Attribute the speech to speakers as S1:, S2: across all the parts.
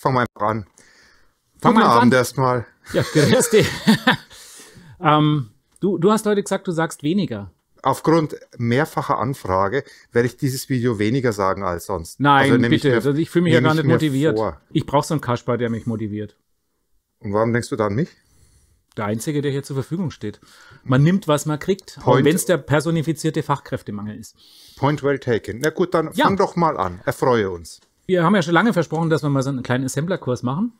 S1: Fangen wir einfach an. Fangen wir Abend erstmal. Ja, grüß dich. ähm, du, du hast heute gesagt, du sagst weniger. Aufgrund mehrfacher
S2: Anfrage werde ich dieses Video weniger sagen als sonst. Also Nein, also, bitte. Mir, also ich fühle mich ja gar nicht motiviert. Vor.
S1: Ich brauche so einen Kasper, der mich motiviert. Und warum denkst du da an mich? Der einzige, der hier zur Verfügung steht. Man nimmt, was man kriegt, wenn es der personifizierte Fachkräftemangel ist.
S2: Point well taken. Na gut, dann ja. fang doch mal an. Erfreue uns.
S1: Wir haben ja schon lange versprochen, dass wir mal so einen kleinen Assembler-Kurs machen.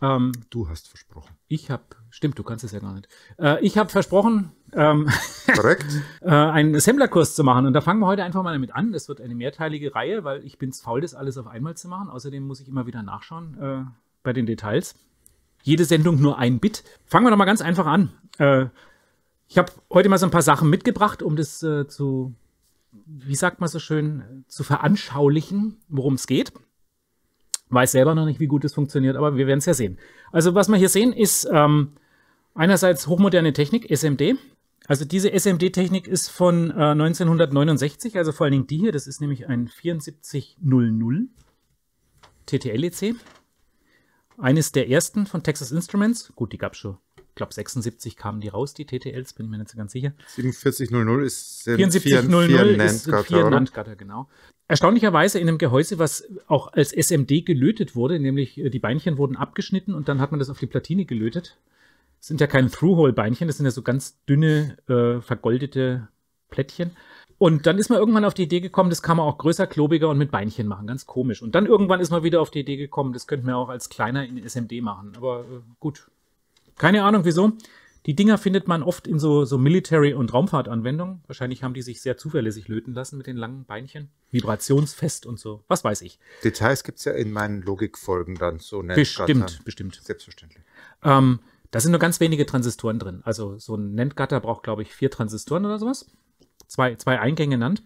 S1: Ähm, du hast versprochen. Ich habe, stimmt, du kannst es ja gar nicht. Äh, ich habe versprochen, ähm, äh, einen Assembler-Kurs zu machen. Und da fangen wir heute einfach mal damit an. Das wird eine mehrteilige Reihe, weil ich bin faul, das alles auf einmal zu machen. Außerdem muss ich immer wieder nachschauen äh, bei den Details. Jede Sendung nur ein Bit. Fangen wir doch mal ganz einfach an. Äh, ich habe heute mal so ein paar Sachen mitgebracht, um das äh, zu, wie sagt man so schön, äh, zu veranschaulichen, worum es geht weiß selber noch nicht, wie gut es funktioniert, aber wir werden es ja sehen. Also was wir hier sehen, ist ähm, einerseits hochmoderne Technik, SMD. Also diese SMD-Technik ist von äh, 1969, also vor allen Dingen die hier, das ist nämlich ein 7400 TTL-EC. Eines der ersten von Texas Instruments. Gut, die gab es schon. Ich glaube, 76 kamen die raus, die TTLs, bin ich mir nicht so ganz sicher. 4700 ist 4400 ist ein 4 Nantgatter, genau erstaunlicherweise in einem Gehäuse, was auch als SMD gelötet wurde, nämlich äh, die Beinchen wurden abgeschnitten und dann hat man das auf die Platine gelötet. Das sind ja keine Through-Hole-Beinchen, das sind ja so ganz dünne, äh, vergoldete Plättchen. Und dann ist man irgendwann auf die Idee gekommen, das kann man auch größer, klobiger und mit Beinchen machen. Ganz komisch. Und dann irgendwann ist man wieder auf die Idee gekommen, das könnten wir auch als kleiner in SMD machen. Aber äh, gut. Keine Ahnung wieso. Die Dinger findet man oft in so, so Military- und Raumfahrtanwendungen. Wahrscheinlich haben die sich sehr zuverlässig löten lassen mit den langen Beinchen.
S2: Vibrationsfest und so. Was weiß ich. Details gibt es ja in meinen Logikfolgen dann so. Bestimmt, bestimmt. Selbstverständlich.
S1: Ähm, da sind nur ganz wenige Transistoren drin. Also so ein Nentgatter braucht, glaube ich, vier Transistoren oder sowas. Zwei, zwei Eingänge nannt.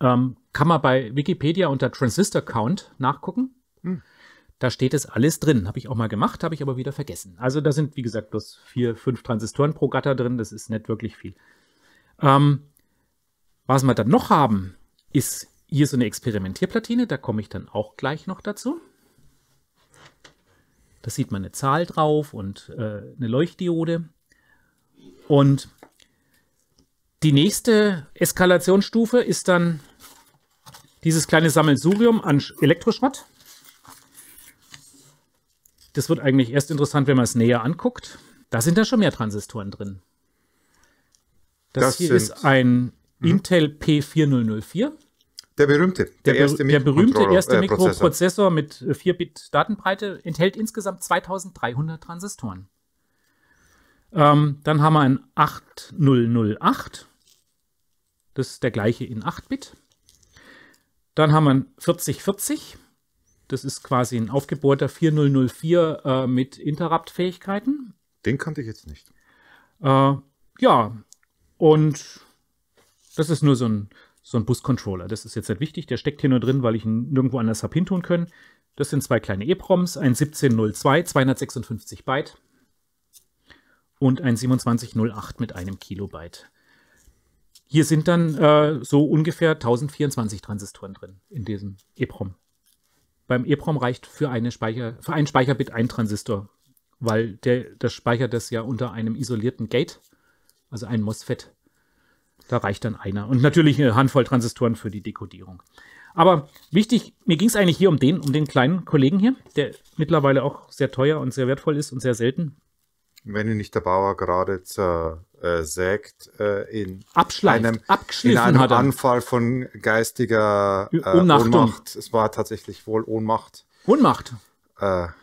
S1: Ähm, kann man bei Wikipedia unter Transistor Count nachgucken. Hm. Da steht es alles drin. Habe ich auch mal gemacht, habe ich aber wieder vergessen. Also da sind, wie gesagt, bloß vier, fünf Transistoren pro Gatter drin. Das ist nicht wirklich viel. Ähm, was wir dann noch haben, ist hier so eine Experimentierplatine. Da komme ich dann auch gleich noch dazu. Da sieht man eine Zahl drauf und äh, eine Leuchtdiode. Und die nächste Eskalationsstufe ist dann dieses kleine Sammelsurium an Elektroschrott. Das wird eigentlich erst interessant, wenn man es näher anguckt. Da sind da schon mehr Transistoren drin. Das, das hier ist ein mh. Intel P4004. Der
S2: berühmte, der, der erste, der berühmte erste äh, Mikroprozessor
S1: mit 4-Bit äh, Datenbreite enthält insgesamt 2300 Transistoren. Ähm, dann haben wir ein 8008. Das ist der gleiche in 8-Bit. Dann haben wir ein 4040. Das ist quasi ein aufgebohrter 4004 äh, mit Interrupt-Fähigkeiten. Den kannte ich jetzt nicht. Äh, ja, und das ist nur so ein, so ein Bus-Controller. Das ist jetzt nicht wichtig. Der steckt hier nur drin, weil ich ihn nirgendwo anders habe hintun können. Das sind zwei kleine EPROMs, ein 1702, 256 Byte und ein 2708 mit einem Kilobyte. Hier sind dann äh, so ungefähr 1024 Transistoren drin in diesem EPROM. Beim EEPROM reicht für, eine Speicher, für einen Speicherbit ein Transistor, weil der, der speichert das ja unter einem isolierten Gate, also ein MOSFET. Da reicht dann einer. Und natürlich eine Handvoll Transistoren für die Dekodierung. Aber wichtig, mir ging es eigentlich hier um den, um den kleinen Kollegen hier, der mittlerweile auch sehr teuer und sehr wertvoll ist und sehr selten.
S2: Wenn ihn nicht der Bauer gerade zur äh, sägt, äh, in, einem, in einem Anfall von geistiger äh, Ohnmacht. Es war tatsächlich wohl Ohnmacht. Ohnmacht. Äh, ja,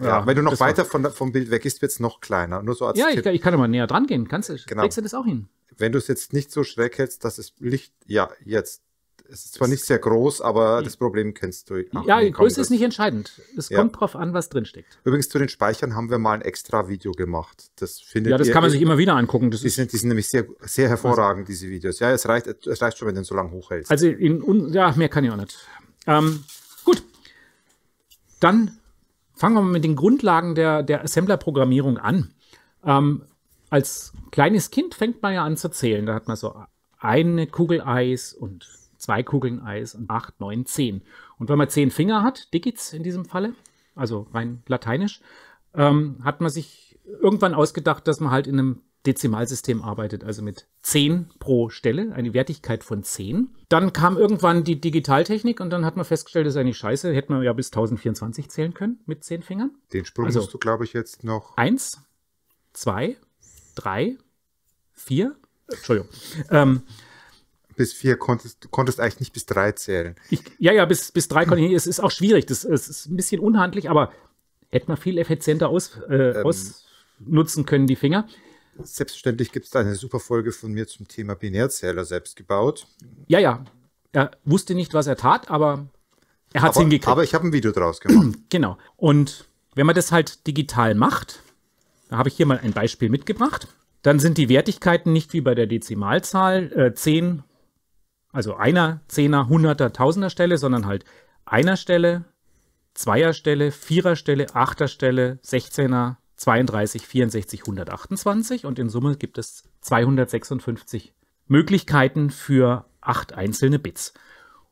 S1: ja, wenn du noch weiter
S2: von, vom Bild weg weggehst, wird es noch kleiner. Nur so als ja, ich, ich,
S1: kann aber näher dran gehen. Kannst du, genau. kriegst du das auch hin?
S2: Wenn du es jetzt nicht so schräg hältst, dass es Licht, ja, jetzt es ist zwar nicht sehr groß, aber das Problem kennst du. Ach, ja, die Größe ist nicht
S1: entscheidend. Es ja. kommt
S2: drauf an, was drinsteckt. Übrigens, zu den Speichern haben wir mal ein extra Video gemacht. Das findet Ja, das kann man sich immer wieder angucken. Das die, sind, die sind nämlich sehr, sehr hervorragend, diese Videos. Ja, es reicht, es reicht schon, wenn du ihn so lange hochhältst. Also,
S1: in, ja, mehr kann ich auch nicht. Ähm, gut. Dann fangen wir mal mit den Grundlagen der, der Assembler-Programmierung an. Ähm, als kleines Kind fängt man ja an zu zählen. Da hat man so eine Kugel Eis und zwei Kugeln Eis und 8, 9, 10. Und wenn man 10 Finger hat, Digits in diesem Falle, also rein lateinisch, ähm, hat man sich irgendwann ausgedacht, dass man halt in einem Dezimalsystem arbeitet, also mit 10 pro Stelle, eine Wertigkeit von 10. Dann kam irgendwann die Digitaltechnik und dann hat man festgestellt, das ist eigentlich scheiße, hätte man ja bis 1024 zählen können mit 10 Fingern. Den Sprung also, musst du, glaube ich, jetzt noch. 1, 2, 3, 4, Entschuldigung.
S2: Ähm, bis vier konntest du konntest eigentlich nicht bis drei zählen. Ich,
S1: ja, ja, bis, bis drei konnte ich nicht. Es ist auch schwierig. Das, es ist ein bisschen unhandlich, aber hätte man viel effizienter aus, äh, ähm, ausnutzen können, die Finger.
S2: Selbstverständlich gibt es da eine super Folge von mir zum Thema Binärzähler selbst gebaut. Ja, ja.
S1: Er wusste nicht, was er tat, aber er hat es hingekriegt. Aber ich
S2: habe ein Video draus gemacht.
S1: genau. Und wenn man das halt digital macht, da habe ich hier mal ein Beispiel mitgebracht, dann sind die Wertigkeiten nicht wie bei der Dezimalzahl äh, 10, also einer Zehner, Hunderter, Tausender Stelle, sondern halt einer Stelle, Zweier Stelle, Vierer Stelle, Achter Stelle, Sechzehner, 32, 64, 128 und in Summe gibt es 256 Möglichkeiten für acht einzelne Bits.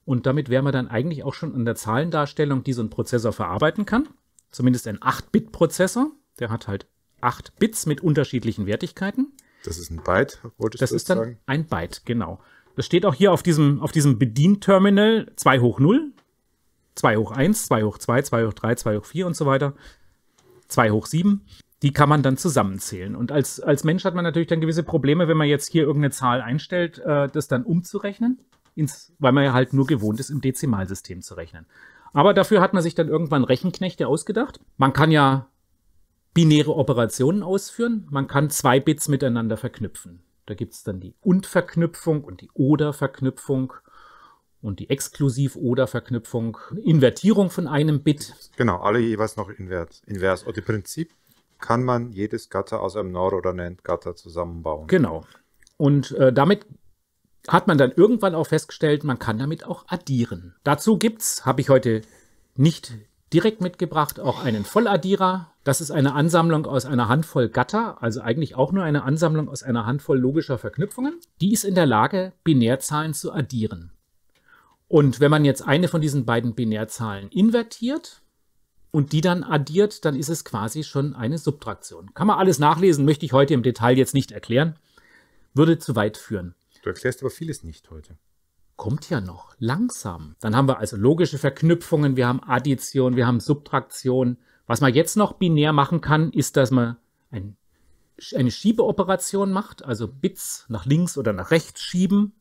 S1: Und damit wären wir dann eigentlich auch schon an der Zahlendarstellung, die so ein Prozessor verarbeiten kann. Zumindest ein 8-Bit-Prozessor. Der hat halt 8 Bits mit unterschiedlichen Wertigkeiten. Das ist ein Byte, wollte ich du das sagen? Das ist dann ein Byte, genau. Das steht auch hier auf diesem, auf diesem Bedienterminal 2 hoch 0, 2 hoch 1, 2 hoch 2, 2 hoch 3, 2 hoch 4 und so weiter, 2 hoch 7. Die kann man dann zusammenzählen. Und als, als Mensch hat man natürlich dann gewisse Probleme, wenn man jetzt hier irgendeine Zahl einstellt, äh, das dann umzurechnen, ins, weil man ja halt nur gewohnt ist, im Dezimalsystem zu rechnen. Aber dafür hat man sich dann irgendwann Rechenknechte ausgedacht. Man kann ja binäre Operationen ausführen, man kann zwei Bits miteinander verknüpfen. Da gibt es dann die Und-Verknüpfung und die Oder-Verknüpfung und die Exklusiv-Oder-Verknüpfung, Invertierung von einem Bit. Genau, alle jeweils
S2: noch invers. invers. Und im Prinzip kann man jedes Gatter aus einem Nor- oder einem End-Gatter
S1: zusammenbauen. Genau. Und äh, damit hat man dann irgendwann auch festgestellt, man kann damit auch addieren. Dazu gibt es, habe ich heute nicht direkt mitgebracht auch einen Volladdierer. Das ist eine Ansammlung aus einer Handvoll Gatter, also eigentlich auch nur eine Ansammlung aus einer Handvoll logischer Verknüpfungen. Die ist in der Lage, Binärzahlen zu addieren. Und wenn man jetzt eine von diesen beiden Binärzahlen invertiert und die dann addiert, dann ist es quasi schon eine Subtraktion. Kann man alles nachlesen, möchte ich heute im Detail jetzt nicht erklären. Würde zu weit führen.
S2: Du erklärst aber vieles nicht heute
S1: kommt ja noch langsam. Dann haben wir also logische Verknüpfungen, wir haben Addition, wir haben Subtraktion. Was man jetzt noch binär machen kann, ist, dass man ein, eine Schiebeoperation macht, also Bits nach links oder nach rechts schieben.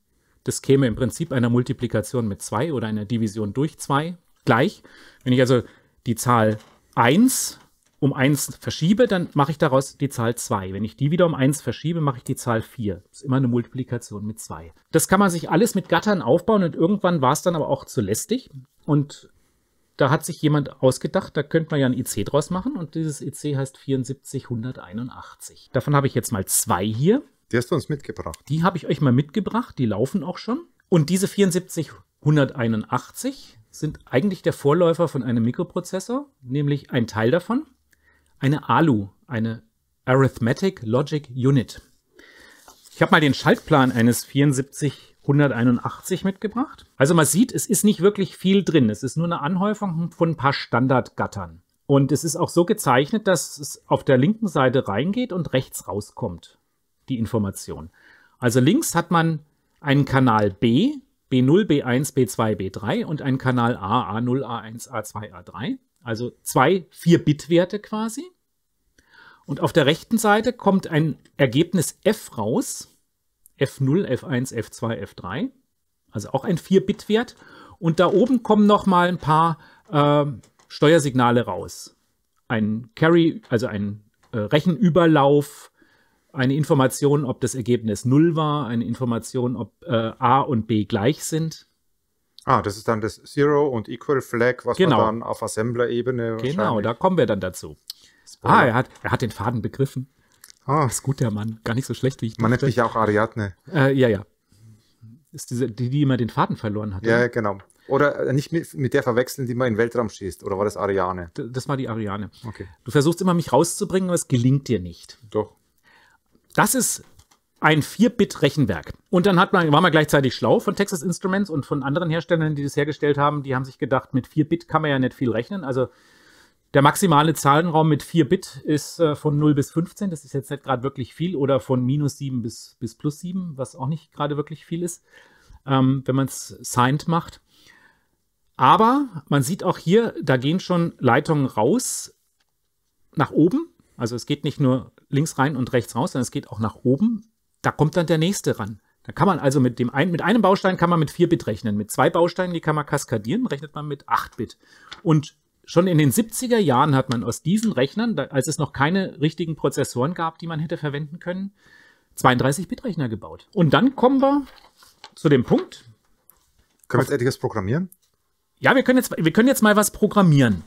S1: Das käme im Prinzip einer Multiplikation mit 2 oder einer Division durch 2 gleich. Wenn ich also die Zahl 1 um 1 verschiebe, dann mache ich daraus die Zahl 2. Wenn ich die wieder um 1 verschiebe, mache ich die Zahl 4. Das ist immer eine Multiplikation mit 2. Das kann man sich alles mit Gattern aufbauen und irgendwann war es dann aber auch zu lästig. Und da hat sich jemand ausgedacht, da könnte man ja ein IC draus machen und dieses IC heißt 74181. Davon habe ich jetzt mal zwei hier. Die hast du uns mitgebracht. Die habe ich euch mal mitgebracht, die laufen auch schon. Und diese 74181 sind eigentlich der Vorläufer von einem Mikroprozessor, nämlich ein Teil davon eine ALU, eine Arithmetic Logic Unit. Ich habe mal den Schaltplan eines 7481 mitgebracht. Also man sieht, es ist nicht wirklich viel drin. Es ist nur eine Anhäufung von ein paar Standardgattern. Und es ist auch so gezeichnet, dass es auf der linken Seite reingeht und rechts rauskommt, die Information. Also links hat man einen Kanal B, B0, B1, B2, B3 und einen Kanal A, A0, A1, A2, A3. Also zwei 4-Bit-Werte quasi. Und auf der rechten Seite kommt ein Ergebnis f raus. f0, f1, f2, f3. Also auch ein 4-Bit-Wert. Und da oben kommen noch mal ein paar äh, Steuersignale raus. Ein Carry, also ein äh, Rechenüberlauf, eine Information, ob das Ergebnis 0 war, eine Information, ob äh, a und b gleich sind. Ah, das ist dann das Zero und Equal Flag, was genau. man dann auf Assembler-Ebene. Genau, da kommen wir dann dazu. Spoiler. Ah, er hat, er hat den Faden begriffen. Ah. Ist gut, der Mann. Gar nicht so schlecht, wie ich dachte. Man nennt mich ja auch Ariadne. Äh, ja, ja. Ist diese, die, die immer den Faden verloren hat. Ja, ne?
S2: genau. Oder äh, nicht mit, mit, der verwechseln, die man in Weltraum schießt. Oder war das Ariane? D das war die
S1: Ariane. Okay. Du versuchst immer, mich rauszubringen, aber es gelingt dir nicht. Doch. Das ist ein 4-Bit-Rechenwerk. Und dann hat man, war man gleichzeitig schlau von Texas Instruments und von anderen Herstellern, die das hergestellt haben. Die haben sich gedacht, mit 4-Bit kann man ja nicht viel rechnen. Also der maximale Zahlenraum mit 4-Bit ist äh, von 0 bis 15. Das ist jetzt nicht gerade wirklich viel. Oder von minus 7 bis, bis plus 7, was auch nicht gerade wirklich viel ist, ähm, wenn man es signed macht. Aber man sieht auch hier, da gehen schon Leitungen raus nach oben. Also es geht nicht nur links rein und rechts raus, sondern es geht auch nach oben da kommt dann der nächste ran. Da kann man also mit dem ein, mit einem Baustein kann man mit 4 Bit rechnen. Mit zwei Bausteinen, die kann man kaskadieren, rechnet man mit 8 Bit. Und schon in den 70er Jahren hat man aus diesen Rechnern, als es noch keine richtigen Prozessoren gab, die man hätte verwenden können, 32-Bit-Rechner gebaut. Und dann kommen wir zu dem Punkt. Können wir jetzt etwas programmieren? Ja, wir können, jetzt, wir können jetzt mal was programmieren.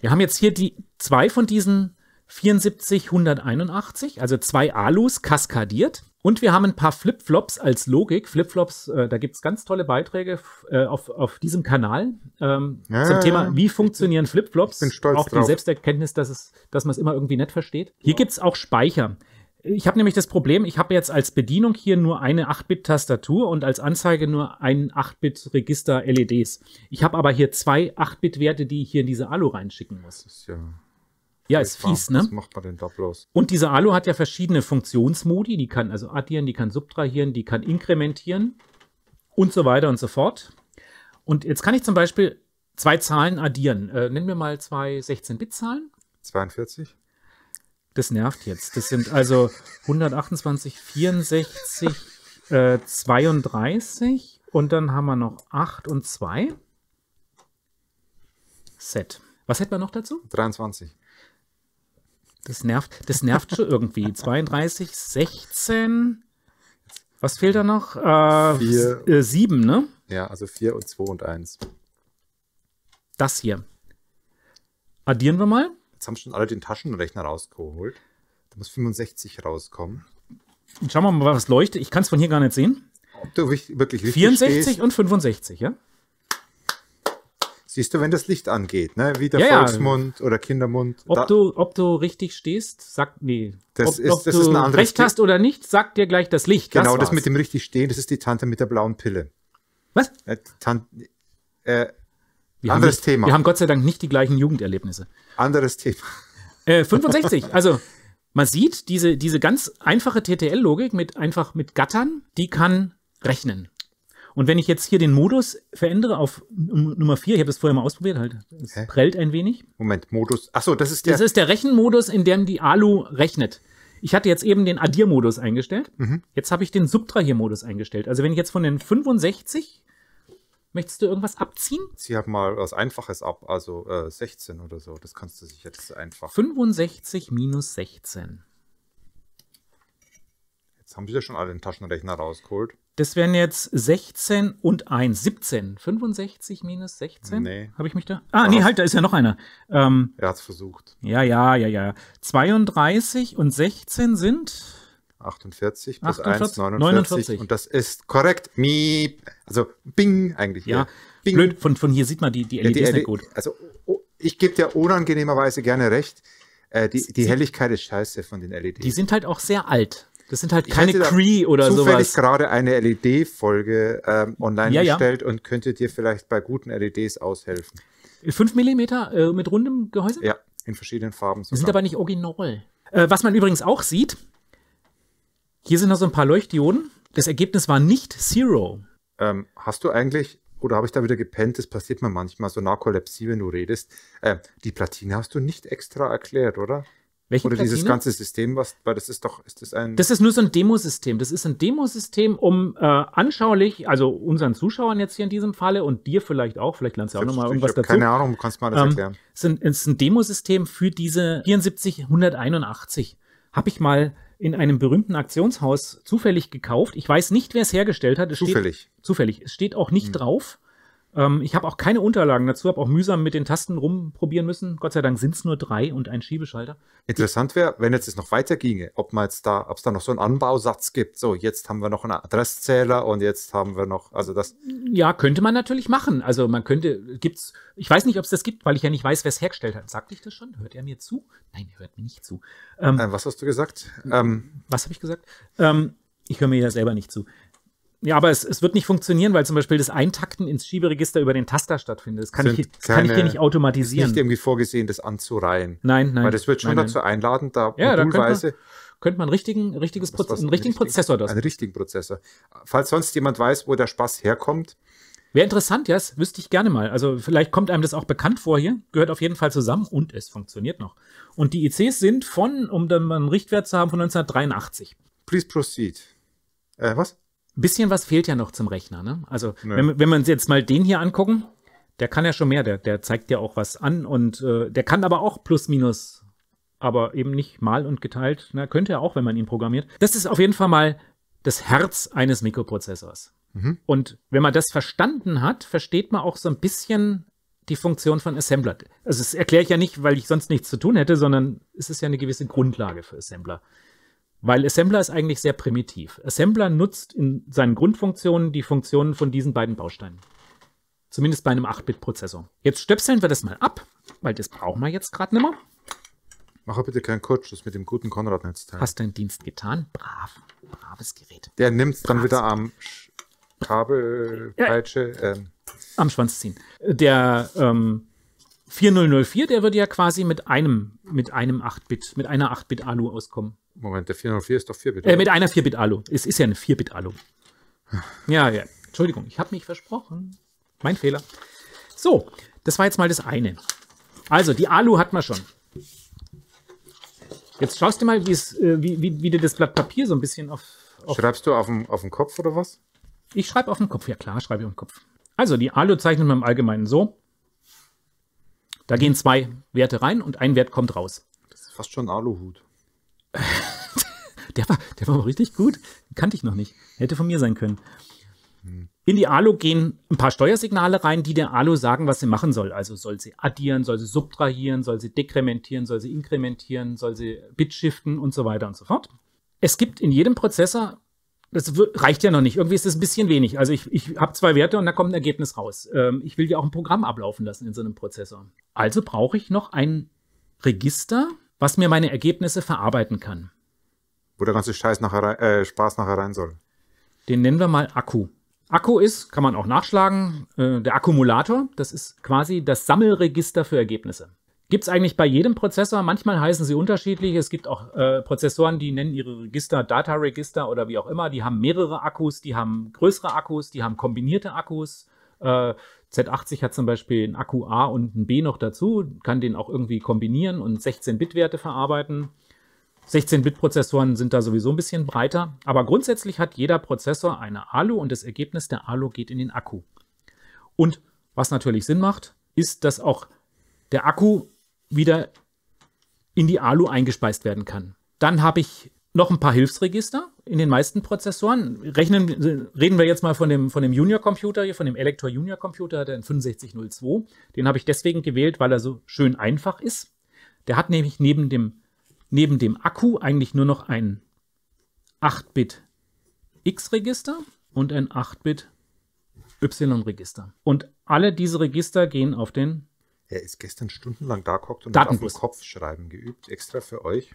S1: Wir haben jetzt hier die zwei von diesen 74181, also zwei Alus kaskadiert. Und wir haben ein paar Flipflops als Logik. Flipflops, äh, da gibt es ganz tolle Beiträge äh, auf, auf diesem Kanal ähm, ja, zum Thema, wie funktionieren Flipflops. Ich bin stolz Auch die drauf. Selbsterkenntnis, dass, es, dass man es immer irgendwie nicht versteht. Hier gibt es auch Speicher. Ich habe nämlich das Problem, ich habe jetzt als Bedienung hier nur eine 8-Bit-Tastatur und als Anzeige nur ein 8-Bit-Register LEDs. Ich habe aber hier zwei 8-Bit-Werte, die ich hier in diese Alu reinschicken muss. Das ist ja ja, ist fies, ne? Das
S2: macht man den da bloß?
S1: Und diese Alu hat ja verschiedene Funktionsmodi. Die kann also addieren, die kann subtrahieren, die kann inkrementieren und so weiter und so fort. Und jetzt kann ich zum Beispiel zwei Zahlen addieren. Äh, nennen wir mal zwei 16-Bit-Zahlen. 42. Das nervt jetzt. Das sind also 128, 64, äh, 32 und dann haben wir noch 8 und 2. Set. Was hätten wir noch dazu? 23. Das nervt, das nervt schon irgendwie. 32, 16. Was fehlt da noch? Äh, vier, äh, sieben, ne? Ja,
S2: also 4 und 2 und 1.
S1: Das hier. Addieren wir mal.
S2: Jetzt haben schon alle den Taschenrechner rausgeholt. Da muss 65 rauskommen.
S1: Schauen wir mal, was leuchtet. Ich kann es von hier gar nicht sehen. Ob du wirklich richtig 64 stehst. und 65, ja?
S2: Siehst du, wenn das Licht angeht, ne?
S1: Wie der ja, Volksmund ja.
S2: oder Kindermund. Ob
S1: du, ob du richtig stehst, sagt, nee. Das ob, ist, das du ist ein anderes Recht hast oder nicht, sagt dir gleich das Licht. Genau, das, das mit dem
S2: richtig stehen, das ist die Tante mit der blauen Pille. Was?
S1: Äh, Tante, äh, anderes nicht, Thema. Wir haben Gott sei Dank nicht die gleichen Jugenderlebnisse. Anderes Thema.
S2: Äh, 65,
S1: also man sieht diese, diese ganz einfache TTL-Logik mit einfach mit Gattern, die kann rechnen. Und wenn ich jetzt hier den Modus verändere auf Nummer 4, ich habe das vorher mal ausprobiert, halt, es Hä? prellt ein wenig. Moment, Modus. Achso, das ist der. Das ist der Rechenmodus, in dem die Alu rechnet. Ich hatte jetzt eben den Addiermodus eingestellt. Mhm. Jetzt habe ich den Subtrahiermodus eingestellt. Also wenn ich jetzt von den 65 Möchtest du irgendwas abziehen?
S2: Zieh halt mal was Einfaches ab, also äh, 16 oder so. Das kannst du sich jetzt einfach.
S1: 65 minus 16. Jetzt haben sie ja schon alle den Taschenrechner rausgeholt. Das wären jetzt 16 und 1, 17. 65 minus 16? Nee. Habe ich mich da? Ah, nee, halt, da ist ja noch einer. Ähm, er es versucht. Ja, ja, ja, ja. 32 und 16 sind? 48 plus 48, 1, 49. 49. Und das ist korrekt. Miep. Also, bing eigentlich. Ja. ja. Bing. Blöd, von, von hier sieht man die, die LEDs ja, e die nicht e gut. Also,
S2: oh, ich gebe dir unangenehmerweise gerne recht. Äh, die, die Helligkeit ist scheiße von den LEDs. Die sind halt auch sehr alt. Das
S1: sind halt keine Cree oder zufällig sowas. Ich habe
S2: gerade eine LED-Folge ähm, online ja, gestellt ja. und könnte dir vielleicht bei guten LEDs aushelfen.
S1: 5 mm äh, mit rundem Gehäuse? Ja, in verschiedenen Farben. Sogar. Sind aber nicht original. Äh, was man übrigens auch sieht, hier sind noch so ein paar Leuchtdioden. Das Ergebnis war nicht Zero. Ähm, hast du eigentlich,
S2: oder habe ich da wieder gepennt, das passiert mir manchmal, so Narkolepsie, wenn du redest. Äh, die Platine hast du nicht extra erklärt, oder? Welche Oder Platine? dieses ganze System, was, weil das ist doch, ist das ein. Das ist nur
S1: so ein Demosystem. Das ist ein Demosystem, um äh, anschaulich, also unseren Zuschauern jetzt hier in diesem Falle und dir vielleicht auch, vielleicht lernst du auch nochmal irgendwas dazu. Keine Ahnung, du kannst mal das ähm, erklären. Es ist, ist ein Demosystem für diese 74181. Habe ich mal in einem berühmten Aktionshaus zufällig gekauft. Ich weiß nicht, wer es hergestellt hat. Es zufällig. Steht, zufällig. Es steht auch nicht hm. drauf. Ähm, ich habe auch keine Unterlagen dazu, habe auch mühsam mit den Tasten rumprobieren müssen. Gott sei Dank sind es nur drei und ein Schiebeschalter.
S2: Interessant wäre, wenn jetzt es noch weiter ginge, ob man da, es da noch so einen Anbausatz gibt. So, jetzt haben wir noch einen Adresszähler und jetzt haben wir noch, also das.
S1: Ja, könnte man natürlich machen. Also man könnte, gibt's, ich weiß nicht, ob es das gibt, weil ich ja nicht weiß, wer es hergestellt hat. Sagte ich das schon? Hört er mir zu? Nein, er hört mir nicht zu. Ähm, äh, was hast du gesagt? Ähm, was habe ich gesagt? Ähm, ich höre mir ja selber nicht zu. Ja, aber es, es wird nicht funktionieren, weil zum Beispiel das Eintakten ins Schieberegister über den Taster stattfindet. Das kann, ich, das keine, kann ich hier nicht automatisieren. Ist nicht irgendwie vorgesehen, das
S2: anzureihen. Nein, nein. Weil das wird schon nein, dazu einladen, da ja, modulweise.
S1: Da könnte man, richtigen, richtiges was, was, einen richtigen richtig, Prozessor das. Einen richtigen Prozessor. Falls sonst jemand weiß, wo der Spaß herkommt. Wäre interessant, ja, das wüsste ich gerne mal. Also vielleicht kommt einem das auch bekannt vor hier. Gehört auf jeden Fall zusammen und es funktioniert noch. Und die ICs sind von, um dann mal einen Richtwert zu haben, von 1983. Please proceed. Äh, was? bisschen was fehlt ja noch zum Rechner. Ne? Also nee. wenn, wenn wir uns jetzt mal den hier angucken, der kann ja schon mehr, der, der zeigt ja auch was an und äh, der kann aber auch plus minus, aber eben nicht mal und geteilt. Na, ne? könnte er auch, wenn man ihn programmiert. Das ist auf jeden Fall mal das Herz eines Mikroprozessors. Mhm. Und wenn man das verstanden hat, versteht man auch so ein bisschen die Funktion von Assembler. Also das erkläre ich ja nicht, weil ich sonst nichts zu tun hätte, sondern es ist ja eine gewisse Grundlage für Assembler. Weil Assembler ist eigentlich sehr primitiv. Assembler nutzt in seinen Grundfunktionen die Funktionen von diesen beiden Bausteinen. Zumindest bei einem 8-Bit-Prozessor. Jetzt stöpseln wir das mal ab, weil das brauchen wir jetzt gerade nicht mehr. Mach bitte keinen Kutsch, das mit dem guten Konrad-Netzteil. Hast deinen Dienst getan? Brav.
S2: Braves Gerät. Der nimmt es dann wieder am Kabelpeitsche. ja.
S1: äh. Am Schwanz ziehen. Der ähm, 4004, der würde ja quasi mit einem, mit einem 8-Bit, mit einer 8-Bit-Alu auskommen. Moment, der 404 ist doch 4-Bit. Äh, mit einer 4-Bit-Alu. Es ist ja eine 4-Bit-Alu. Hm. ja, ja. Entschuldigung, ich habe mich versprochen. Mein Fehler. So, das war jetzt mal das eine. Also, die Alu hat man schon. Jetzt schaust du mal, äh, wie, wie, wie, du das Blatt Papier so ein bisschen auf. auf Schreibst du auf dem, auf dem Kopf oder was? Ich schreibe auf dem Kopf, ja klar, schreibe ich auf dem Kopf. Also, die Alu zeichnet man im Allgemeinen so. Da gehen zwei Werte rein und ein Wert kommt raus. Das ist fast schon ein Aluhut. der, war, der war richtig gut. Kannte ich noch nicht. Hätte von mir sein können. Hm. In die Alu gehen ein paar Steuersignale rein, die der Alu sagen, was sie machen soll. Also soll sie addieren, soll sie subtrahieren, soll sie dekrementieren, soll sie inkrementieren, soll sie bitshiften und so weiter und so fort. Es gibt in jedem Prozessor, das reicht ja noch nicht, irgendwie ist das ein bisschen wenig. Also ich, ich habe zwei Werte und da kommt ein Ergebnis raus. Ähm, ich will ja auch ein Programm ablaufen lassen in so einem Prozessor. Also brauche ich noch ein Register, was mir meine Ergebnisse verarbeiten kann. Wo der ganze Scheiß nachher rein, äh, Spaß nachher rein soll. Den nennen wir mal Akku. Akku ist, kann man auch nachschlagen, äh, der Akkumulator. Das ist quasi das Sammelregister für Ergebnisse. Gibt es eigentlich bei jedem Prozessor. Manchmal heißen sie unterschiedlich. Es gibt auch äh, Prozessoren, die nennen ihre Register Data Register oder wie auch immer. Die haben mehrere Akkus, die haben größere Akkus, die haben kombinierte Akkus. Äh, Z80 hat zum Beispiel einen Akku A und ein B noch dazu, kann den auch irgendwie kombinieren und 16-Bit-Werte verarbeiten. 16-Bit-Prozessoren sind da sowieso ein bisschen breiter, aber grundsätzlich hat jeder Prozessor eine ALU und das Ergebnis der ALU geht in den Akku. Und was natürlich Sinn macht, ist, dass auch der Akku wieder in die ALU eingespeist werden kann. Dann habe ich noch ein paar Hilfsregister, in den meisten Prozessoren. Rechnen, reden wir jetzt mal von dem, von dem Junior-Computer hier, von dem Elector Junior-Computer, der in 6502. Den habe ich deswegen gewählt, weil er so schön einfach ist. Der hat nämlich neben dem, neben dem Akku eigentlich nur noch ein 8-Bit X-Register und ein 8-Bit Y-Register. Und alle diese Register gehen auf den. Er ist gestern stundenlang da gehockt und Datenbus.
S2: hat auf dem Kopf schreiben geübt, extra für euch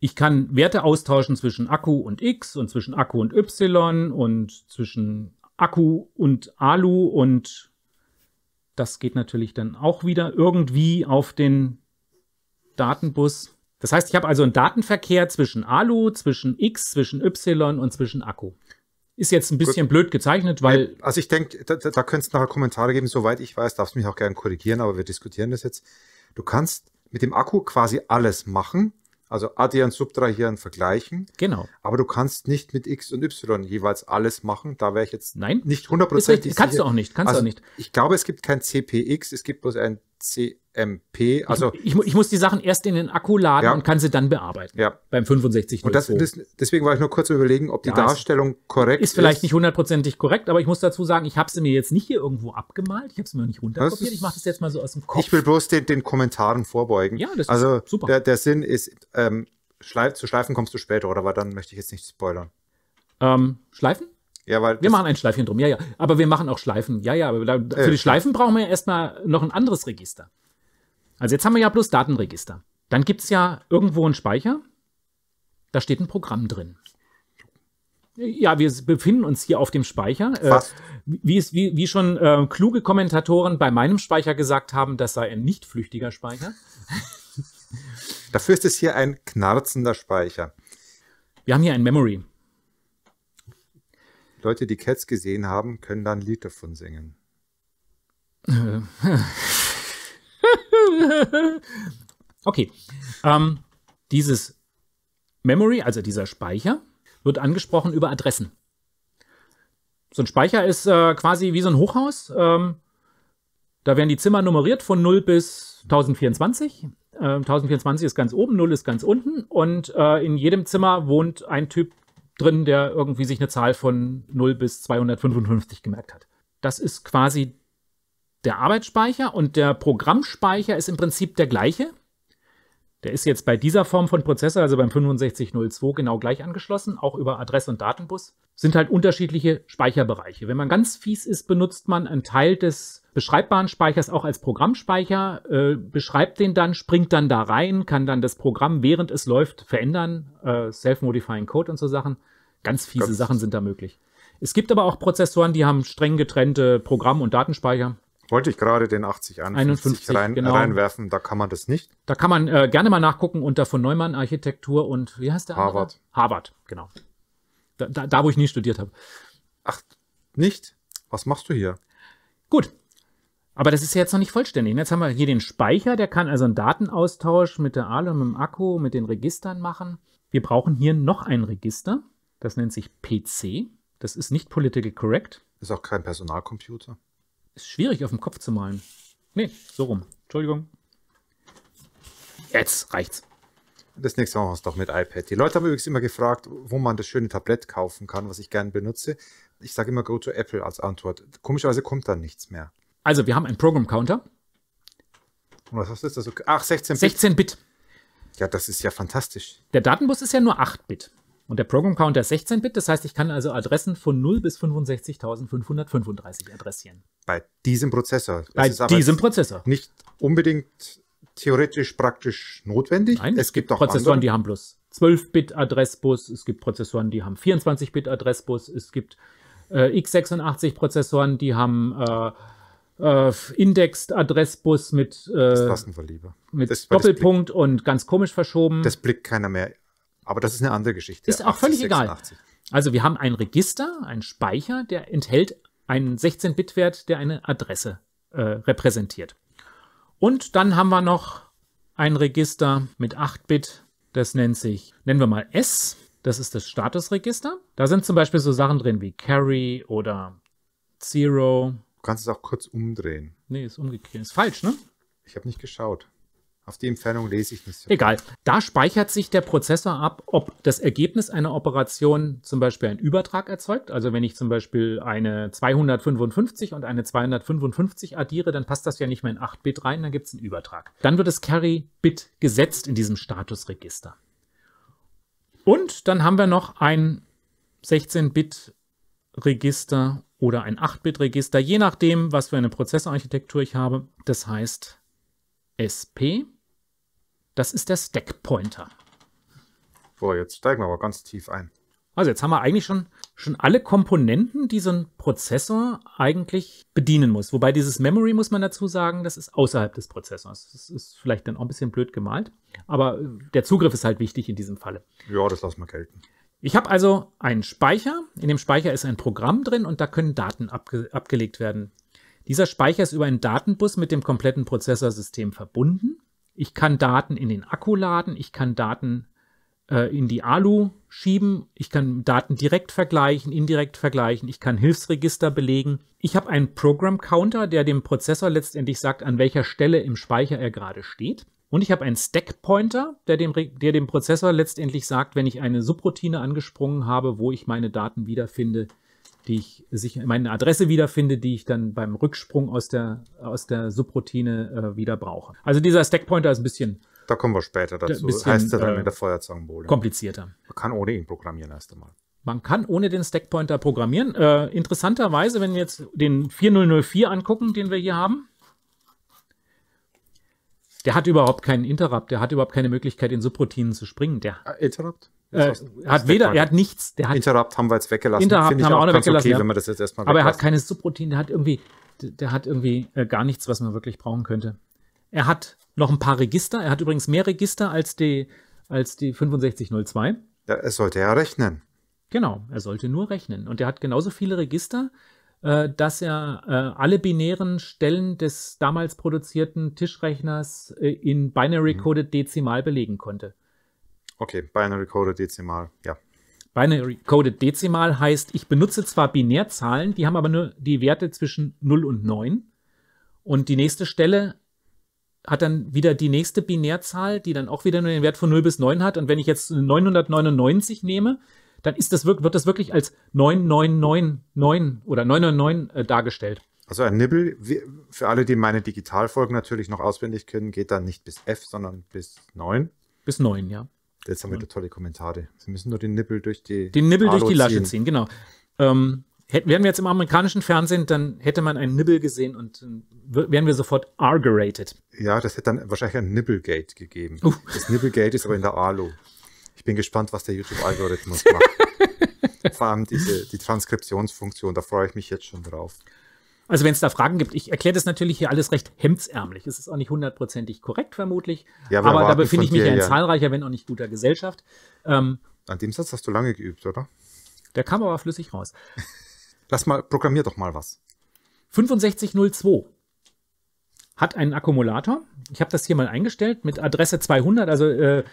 S1: ich kann Werte austauschen zwischen Akku und X und zwischen Akku und Y und zwischen Akku und Alu und das geht natürlich dann auch wieder irgendwie auf den Datenbus. Das heißt, ich habe also einen Datenverkehr zwischen Alu, zwischen X, zwischen Y und zwischen Akku. Ist jetzt ein bisschen Gut. blöd gezeichnet, weil. Äh, also ich denke, da, da könntest du nachher
S2: Kommentare geben. Soweit ich weiß, darfst du mich auch gerne korrigieren, aber wir diskutieren das jetzt. Du kannst mit dem Akku quasi alles machen. Also addieren, subtrahieren, vergleichen. Genau. Aber du kannst nicht mit X und Y jeweils alles machen. Da wäre ich jetzt Nein, nicht hundertprozentig. Kannst du auch nicht, kannst also, du auch nicht. Ich glaube, es gibt kein CPX, es gibt bloß ein CMP. Also ich, ich, ich, muss die Sachen
S1: erst in den Akku laden ja. und kann sie dann bearbeiten.
S2: Ja. Beim 65. Und das, das, deswegen war ich nur kurz überlegen, ob die ja, Darstellung korrekt ist. Ist vielleicht
S1: nicht hundertprozentig korrekt, aber ich muss dazu sagen, ich habe sie mir jetzt nicht hier irgendwo abgemalt, ich habe sie mir nicht runterkopiert, ich mache das jetzt mal so aus dem Kopf. Ich
S2: will bloß den, den Kommentaren vorbeugen. Ja, das also ist super. Der, der Sinn ist, ähm, schleif, zu Schleifen kommst du später, oder? Weil dann möchte ich jetzt nicht spoilern.
S1: Ähm, schleifen? Ja, weil wir machen ein Schleifchen drum, ja, ja. Aber wir machen auch Schleifen, ja, ja. Aber für äh, die Schleifen brauchen wir ja erstmal noch ein anderes Register. Also jetzt haben wir ja bloß Datenregister. Dann gibt es ja irgendwo einen Speicher, da steht ein Programm drin. Ja, wir befinden uns hier auf dem Speicher. Äh, Fast. Äh, wie, es, wie, wie schon äh, kluge Kommentatoren bei meinem Speicher gesagt haben, das sei ein nicht flüchtiger Speicher.
S2: Dafür ist es hier ein knarzender Speicher. Wir haben hier ein Memory. Leute, die Cats gesehen haben, können dann ein Lied davon singen.
S1: okay. Ähm, dieses Memory, also dieser Speicher, wird angesprochen über Adressen. So ein Speicher ist äh, quasi wie so ein Hochhaus. Ähm, da werden die Zimmer nummeriert von 0 bis 1024. Äh, 1024 ist ganz oben, 0 ist ganz unten. Und äh, in jedem Zimmer wohnt ein Typ, drin, der irgendwie sich eine Zahl von 0 bis 255 gemerkt hat. Das ist quasi der Arbeitsspeicher und der Programmspeicher ist im Prinzip der gleiche. Der ist jetzt bei dieser Form von Prozessor, also beim 6502, genau gleich angeschlossen, auch über Adress- und Datenbus. Sind halt unterschiedliche Speicherbereiche. Wenn man ganz fies ist, benutzt man einen Teil des beschreibbaren Speichers auch als Programmspeicher, äh, beschreibt den dann, springt dann da rein, kann dann das Programm, während es läuft, verändern, äh, self-modifying Code und so Sachen. Ganz fiese Gott. Sachen sind da möglich. Es gibt aber auch Prozessoren, die haben streng getrennte Programm- und Datenspeicher
S2: wollte ich gerade den 80
S1: 51 rein, genau. reinwerfen,
S2: da kann man das nicht.
S1: Da kann man äh, gerne mal nachgucken unter von Neumann Architektur und wie heißt der? Harvard. Andere? Harvard, genau. Da, da, da, wo ich nie studiert habe. Ach, nicht? Was machst du hier? Gut. Aber das ist ja jetzt noch nicht vollständig. Ne? Jetzt haben wir hier den Speicher, der kann also einen Datenaustausch mit der ALU, mit dem Akku, mit den Registern machen. Wir brauchen hier noch ein Register. Das nennt sich PC. Das ist nicht political correct. Ist auch kein Personalcomputer. Ist schwierig auf dem Kopf zu malen. Nee, so rum. Entschuldigung. Jetzt
S2: reicht's. Das nächste machen wir es doch mit iPad. Die Leute haben übrigens immer gefragt, wo man das schöne Tablett kaufen kann, was ich gerne benutze. Ich sage immer Go to Apple als Antwort. Komischerweise kommt dann nichts
S1: mehr. Also, wir haben einen Program-Counter. Und was ist das? Ach, 16-Bit. 16-Bit. Ja, das ist ja fantastisch. Der Datenbus ist ja nur 8-Bit. Und der Program Counter ist 16-Bit, das heißt, ich kann also Adressen von 0 bis 65.535 adressieren. Bei diesem Prozessor. Bei diesem Prozessor.
S2: Nicht unbedingt theoretisch praktisch notwendig. Nein, es, es gibt, gibt auch Prozessoren, andere. die haben bloß
S1: 12-Bit-Adressbus, es gibt Prozessoren, die haben 24-Bit-Adressbus, es gibt äh, x86-Prozessoren, die haben äh, äh, Indexed-Adressbus mit, äh, mit das Doppelpunkt das Blick, und ganz komisch verschoben. Das blickt keiner mehr aber das ist eine andere Geschichte. Ist auch völlig 86. egal. Also wir haben ein Register, einen Speicher, der enthält einen 16-Bit-Wert, der eine Adresse äh, repräsentiert. Und dann haben wir noch ein Register mit 8-Bit, das nennt sich, nennen wir mal S, das ist das Statusregister. Da sind zum Beispiel so Sachen drin wie Carry oder Zero. Du kannst es auch kurz umdrehen. Nee, ist umgekehrt. Ist falsch, ne? Ich habe nicht geschaut. Auf die Entfernung lese ich nicht. So Egal. Da speichert sich der Prozessor ab, ob das Ergebnis einer Operation zum Beispiel einen Übertrag erzeugt. Also wenn ich zum Beispiel eine 255 und eine 255 addiere, dann passt das ja nicht mehr in 8-Bit rein, dann gibt es einen Übertrag. Dann wird das Carry-Bit gesetzt in diesem Statusregister. Und dann haben wir noch ein 16-Bit-Register oder ein 8-Bit-Register, je nachdem, was für eine Prozessorarchitektur ich habe. Das heißt SP das ist der Stack Pointer. Boah, jetzt steigen wir aber ganz tief ein. Also jetzt haben wir eigentlich schon, schon alle Komponenten, die so ein Prozessor eigentlich bedienen muss. Wobei dieses Memory, muss man dazu sagen, das ist außerhalb des Prozessors. Das ist vielleicht dann auch ein bisschen blöd gemalt. Aber äh, der Zugriff ist halt wichtig in diesem Falle. Ja, das lassen wir gelten. Ich habe also einen Speicher. In dem Speicher ist ein Programm drin und da können Daten abge abgelegt werden. Dieser Speicher ist über einen Datenbus mit dem kompletten Prozessorsystem verbunden. Ich kann Daten in den Akku laden, ich kann Daten äh, in die Alu schieben, ich kann Daten direkt vergleichen, indirekt vergleichen, ich kann Hilfsregister belegen. Ich habe einen Program Counter, der dem Prozessor letztendlich sagt, an welcher Stelle im Speicher er gerade steht. Und ich habe einen Stack Pointer, der dem, der dem Prozessor letztendlich sagt, wenn ich eine Subroutine angesprungen habe, wo ich meine Daten wiederfinde, die ich sich meine Adresse wiederfinde, die ich dann beim Rücksprung aus der, aus der Subroutine äh, wieder brauche. Also dieser Stackpointer ist ein bisschen. Da kommen
S2: wir später dazu. Bisschen, heißt er dann äh, mit der Feuerzangenbowle.
S1: Komplizierter. Man kann ohne ihn programmieren erst einmal. Man kann ohne den Stackpointer programmieren. Äh, interessanterweise, wenn wir jetzt den 4004 angucken, den wir hier haben, der hat überhaupt keinen Interrupt, der hat überhaupt keine Möglichkeit, in Subroutinen zu springen. Der ah, Interrupt? Äh, er hat weder, er hat nichts. Der hat Interrupt haben wir jetzt weggelassen. Interrupt Find haben wir auch, auch weggelassen. Okay, wenn wir das jetzt erstmal Aber er hat keine Subroutine, der hat irgendwie, der hat irgendwie äh, gar nichts, was man wirklich brauchen könnte. Er hat noch ein paar Register. Er hat übrigens mehr Register als die, als die 6502.
S2: Ja, es sollte er rechnen.
S1: Genau, er sollte nur rechnen. Und er hat genauso viele Register, äh, dass er äh, alle binären Stellen des damals produzierten Tischrechners äh, in binary-coded mhm. Dezimal belegen konnte. Okay, Binary
S2: Coded Dezimal,
S1: ja. Binary Coded Dezimal heißt, ich benutze zwar Binärzahlen, die haben aber nur die Werte zwischen 0 und 9. Und die nächste Stelle hat dann wieder die nächste Binärzahl, die dann auch wieder nur den Wert von 0 bis 9 hat. Und wenn ich jetzt 999 nehme, dann ist das, wird das wirklich als 9999 oder 999 äh, dargestellt.
S2: Also ein Nibbel, für alle, die meine Digitalfolgen natürlich noch auswendig kennen, geht dann nicht bis F, sondern bis 9. Bis 9, ja. Jetzt haben wir da tolle Kommentare. Sie müssen nur den Nippel durch die Den Nippel Halo durch die Lasche ziehen, ziehen
S1: genau. Ähm, hätten, wären wir jetzt im amerikanischen Fernsehen, dann hätte man einen Nibbel gesehen und ähm,
S2: wären wir sofort argerated. Ja, das hätte dann wahrscheinlich ein Nibblegate gegeben. Uh. Das Nibblegate ist aber in der Alu. Ich bin gespannt, was der YouTube-Algorithmus macht. Vor allem diese, die Transkriptionsfunktion, da freue ich mich jetzt schon drauf.
S1: Also wenn es da Fragen gibt, ich erkläre das natürlich hier alles recht hemdsärmlich. Es ist auch nicht hundertprozentig korrekt vermutlich, ja, aber da befinde ich mich dir, ja in zahlreicher, wenn auch nicht guter Gesellschaft. Ähm, An dem Satz hast du lange geübt, oder? Der kam aber flüssig raus. Lass mal, programmier doch mal was. 6502 hat einen Akkumulator. Ich habe das hier mal eingestellt mit Adresse 200. Also äh,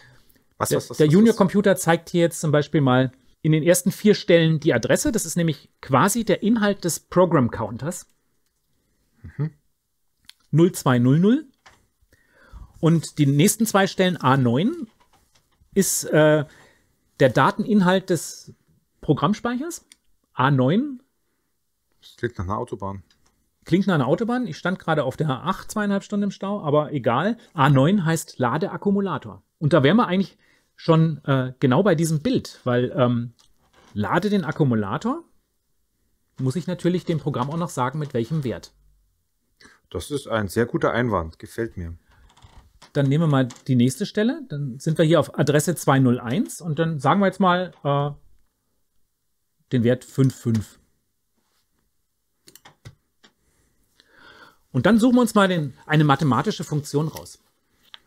S1: was, was, was, der Junior Computer zeigt hier jetzt zum Beispiel mal in den ersten vier Stellen die Adresse. Das ist nämlich quasi der Inhalt des Program Counters. 0200. Und die nächsten zwei Stellen A9 ist äh, der Dateninhalt des Programmspeichers. A9. Das klingt
S2: nach einer Autobahn.
S1: Klingt nach einer Autobahn. Ich stand gerade auf der A8 zweieinhalb Stunden im Stau, aber egal. A9 heißt Ladeakkumulator. Und da wären wir eigentlich schon äh, genau bei diesem Bild, weil ähm, lade den Akkumulator, muss ich natürlich dem Programm auch noch sagen, mit welchem Wert.
S2: Das ist ein sehr guter Einwand, gefällt mir.
S1: Dann nehmen wir mal die nächste Stelle. Dann sind wir hier auf Adresse 201 und dann sagen wir jetzt mal äh, den Wert 55. Und dann suchen wir uns mal den, eine mathematische Funktion raus.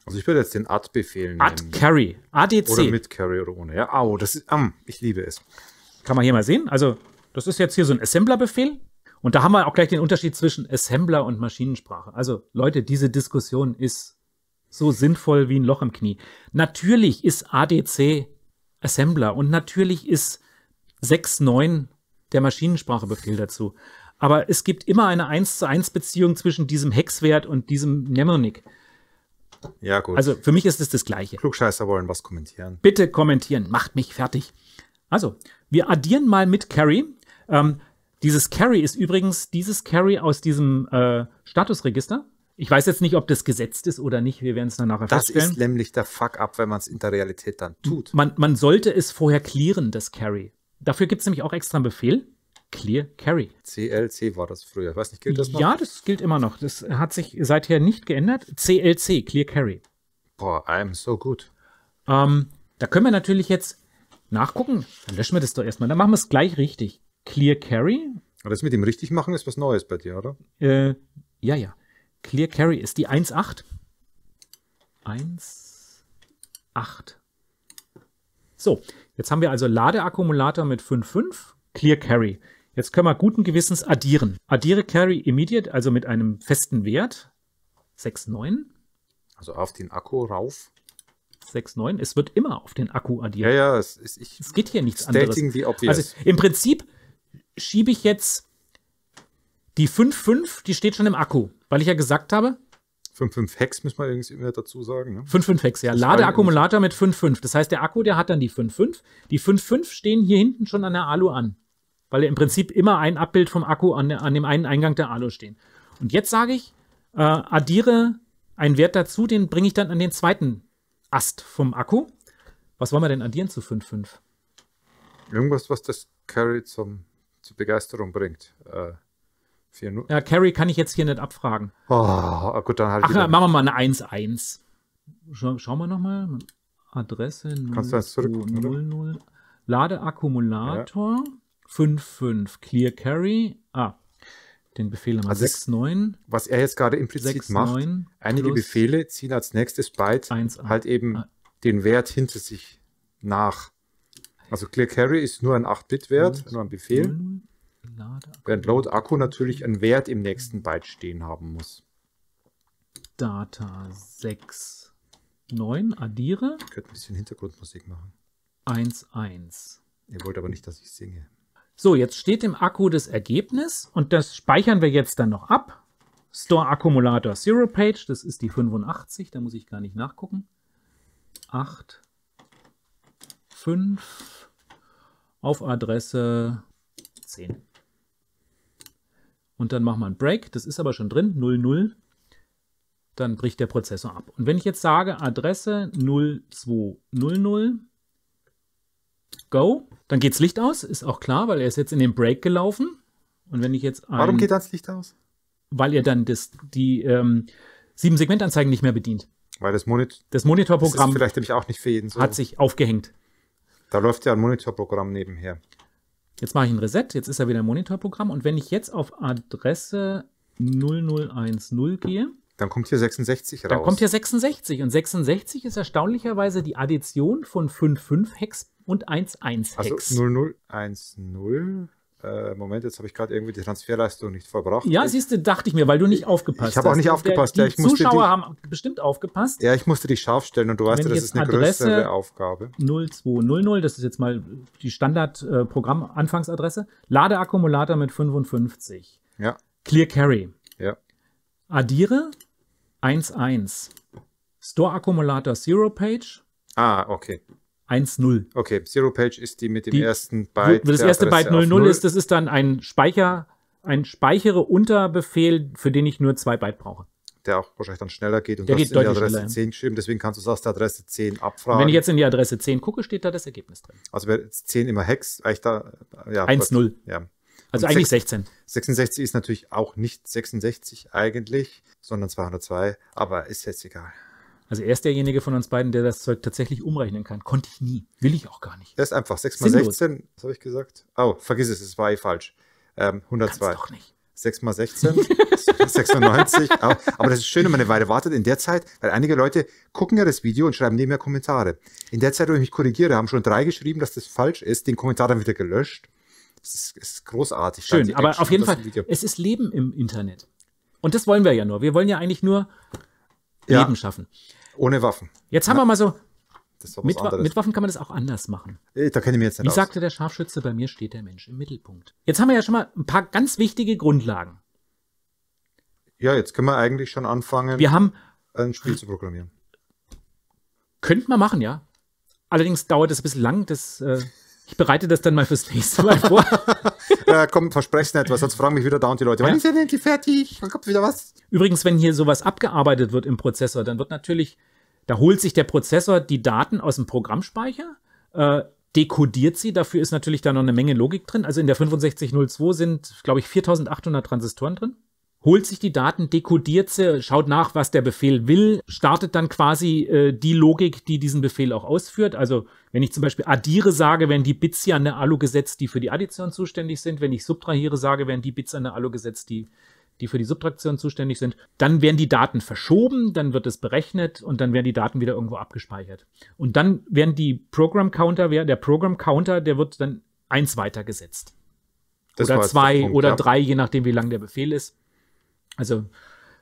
S2: Also ich würde jetzt den Add-Befehl
S1: nehmen. Add Carry, ADC. Oder mit Carry oder ohne. Ja, au, das ist, um, ich liebe es. Kann man hier mal sehen. Also das ist jetzt hier so ein Assembler-Befehl. Und da haben wir auch gleich den Unterschied zwischen Assembler und Maschinensprache. Also Leute, diese Diskussion ist so sinnvoll wie ein Loch im Knie. Natürlich ist ADC Assembler und natürlich ist 6.9 der Maschinensprachebefehl dazu. Aber es gibt immer eine 1 zu 1 Beziehung zwischen diesem Hexwert und diesem Mnemonic.
S2: Ja, gut. Also für mich ist es das Gleiche. Klugscheißer wollen was kommentieren.
S1: Bitte kommentieren, macht mich fertig. Also, wir addieren mal mit Carrie. Ähm, dieses Carry ist übrigens dieses Carry aus diesem äh, Statusregister. Ich weiß jetzt nicht, ob das gesetzt ist oder nicht. Wir werden es dann nachher das feststellen. Das ist nämlich der
S2: Fuck-up, wenn man
S1: es in der Realität dann tut. Man, man sollte es vorher clearen, das Carry. Dafür gibt es nämlich auch extra einen Befehl. Clear Carry. CLC war das früher. Ich weiß nicht, gilt das noch? Ja, das gilt immer noch. Das hat sich seither nicht geändert. CLC, Clear Carry. Boah, I'm so gut. Ähm, da können wir natürlich jetzt nachgucken. Dann löschen wir das doch erstmal. Dann machen wir es gleich richtig. Clear Carry. Aber das mit dem richtig machen ist was Neues bei dir, oder? Äh, ja, ja. Clear Carry ist die 1.8. 1.8. So, jetzt haben wir also Ladeakkumulator mit 5.5, Clear Carry. Jetzt können wir guten Gewissens addieren. Addiere Carry immediate, also mit einem festen Wert. 6,9.
S2: Also auf den Akku rauf.
S1: 6,9. Es wird immer auf den Akku addiert. Ja, ja, es, es, ich, es geht hier nichts anderes. Irgendwie obvious. Also im Prinzip schiebe ich jetzt die 5.5, die steht schon im Akku, weil ich ja gesagt habe. 5.5 Hex, müssen wir übrigens immer dazu sagen. Ne? 5.5 Hex, ja. Ladeakkumulator mit 5.5. Das heißt, der Akku, der hat dann die 5.5. Die 5.5 stehen hier hinten schon an der Alu an, weil im Prinzip immer ein Abbild vom Akku an, an dem einen Eingang der Alu stehen. Und jetzt sage ich, äh, addiere einen Wert dazu, den bringe ich dann an den zweiten Ast vom Akku. Was wollen wir denn addieren zu 5.5?
S2: Irgendwas, was das Carry zum zu Begeisterung bringt. Äh, ja,
S1: Carrie kann ich jetzt hier nicht abfragen. Oh,
S2: oh gut, dann halt Ach, machen wir mal eine
S1: 1-1. Scha schauen wir nochmal. Adresse 00. Kannst du Ladeakkumulator ja. 5.5. Clear Carry. Ah, den Befehl haben wir also 6.9.
S2: Was er jetzt gerade implizit 6, macht, einige Befehle ziehen als nächstes Byte 1, halt eben ah. den Wert hinter sich nach. Also Clear Carry ist nur ein 8-Bit-Wert, nur ein Befehl. Während Load Akku natürlich einen Wert im nächsten Byte stehen
S1: haben muss. Data 6, 9, addiere. Ich könnte ein bisschen Hintergrundmusik machen. 1, 1. Ihr wollt aber nicht, dass ich singe. So, jetzt steht im Akku das Ergebnis und das speichern wir jetzt dann noch ab. Store Akkumulator Zero Page, das ist die 85, da muss ich gar nicht nachgucken. 8, 5 auf Adresse 10. Und dann machen wir einen Break, das ist aber schon drin, 00. Dann bricht der Prozessor ab. Und wenn ich jetzt sage Adresse 0200, Go, dann geht das Licht aus, ist auch klar, weil er ist jetzt in den Break gelaufen. Und wenn ich jetzt ein, Warum geht das Licht aus? Weil er dann das, die ähm, sieben Segmentanzeigen nicht mehr bedient. Weil das, Monit das Monitorprogramm das vielleicht nämlich auch nicht für jeden so. hat sich aufgehängt.
S2: Da läuft ja ein Monitorprogramm nebenher.
S1: Jetzt mache ich ein Reset, jetzt ist er wieder im Monitorprogramm und wenn ich jetzt auf Adresse 0010 gehe,
S2: dann kommt hier 66 raus. Dann kommt hier
S1: 66 und 66 ist erstaunlicherweise die Addition von 55 Hex und 11 Hex. Also
S2: 0010 äh, Moment, jetzt habe ich gerade irgendwie die Transferleistung nicht verbracht. Ja, siehst
S1: du, dachte ich mir, weil du nicht aufgepasst hast. Ich habe auch nicht ne? aufgepasst. Der, die ja, ich Zuschauer die, haben bestimmt aufgepasst.
S2: Ja, ich musste dich scharf stellen und du weißt ja, das ist eine Adresse größere Aufgabe.
S1: 0200, das ist jetzt mal die Standard-Programm-Anfangsadresse. Äh, Ladeakkumulator mit 55. Ja. Clear Carry. Ja. Addiere 11. Store Akkumulator Zero Page.
S2: Ah, okay. 1.0. Okay, Zero Page ist die mit dem die, ersten Byte. Wo, Das erste Byte 00 ist,
S1: das ist dann ein Speicher, ein speichere Unterbefehl, für den ich nur zwei Byte brauche.
S2: Der auch wahrscheinlich dann schneller geht und der geht in die Adresse 10 geschrieben, deswegen kannst du es aus der Adresse 10 abfragen. Und wenn ich jetzt
S1: in die Adresse 10 gucke, steht da das Ergebnis drin.
S2: Also wäre 10 immer Hex, eigentlich da ja, 1 Ja. Also und eigentlich 16. 66 ist natürlich auch nicht 66 eigentlich, sondern 202, aber ist jetzt egal.
S1: Also er ist derjenige von uns beiden, der das Zeug tatsächlich umrechnen kann. Konnte ich nie. Will ich
S2: auch gar nicht. Das ist einfach. 6 mal 16, was habe ich gesagt? Oh, vergiss es, es war eh falsch. Ähm, 102. Kannst doch nicht. 6 mal 16, 96. Aber, aber das ist schön, wenn man eine Weile wartet in der Zeit, weil einige Leute gucken ja das Video und schreiben nebenher Kommentare. In der Zeit, wo ich mich korrigiere, haben schon drei geschrieben, dass das falsch ist, den Kommentar dann wieder gelöscht. Das ist, ist großartig. Schön, aber auf jeden Fall,
S1: es ist Leben im Internet. Und das wollen wir ja nur. Wir wollen ja eigentlich nur
S2: ja. Leben schaffen. Ohne Waffen.
S1: Jetzt haben Na, wir mal so. Mit, mit, Waffen kann man das auch anders machen.
S2: Äh, da kenne ich mir jetzt nicht Wie aus. sagte
S1: der Scharfschütze, bei mir steht der Mensch im Mittelpunkt. Jetzt haben wir ja schon mal ein paar ganz wichtige Grundlagen. Ja, jetzt können wir eigentlich schon anfangen, wir haben, ein Spiel zu programmieren. Könnte man machen, ja. Allerdings dauert es ein bisschen lang. Das, äh, ich bereite das dann mal fürs nächste Mal vor. ja, komm, versprech's nicht, was sonst fragen mich wieder dauernd die Leute. Wann ist
S2: denn endlich fertig? Wann kommt wieder
S1: was? Übrigens, wenn hier sowas abgearbeitet wird im Prozessor, dann wird natürlich, da holt sich der Prozessor die Daten aus dem Programmspeicher, äh, dekodiert sie. Dafür ist natürlich da noch eine Menge Logik drin. Also in der 6502 sind, glaube ich, 4800 Transistoren drin holt sich die Daten, dekodiert sie, schaut nach, was der Befehl will, startet dann quasi äh, die Logik, die diesen Befehl auch ausführt. Also wenn ich zum Beispiel addiere sage, werden die Bits hier an der Alu gesetzt, die für die Addition zuständig sind. Wenn ich subtrahiere sage, werden die Bits an der Alu gesetzt, die die für die Subtraktion zuständig sind. Dann werden die Daten verschoben, dann wird es berechnet und dann werden die Daten wieder irgendwo abgespeichert. Und dann werden die Program Counter, der Program Counter, der wird dann eins weitergesetzt.
S2: Das oder zwei Punkt, oder ja.
S1: drei, je nachdem, wie lang der Befehl ist. Also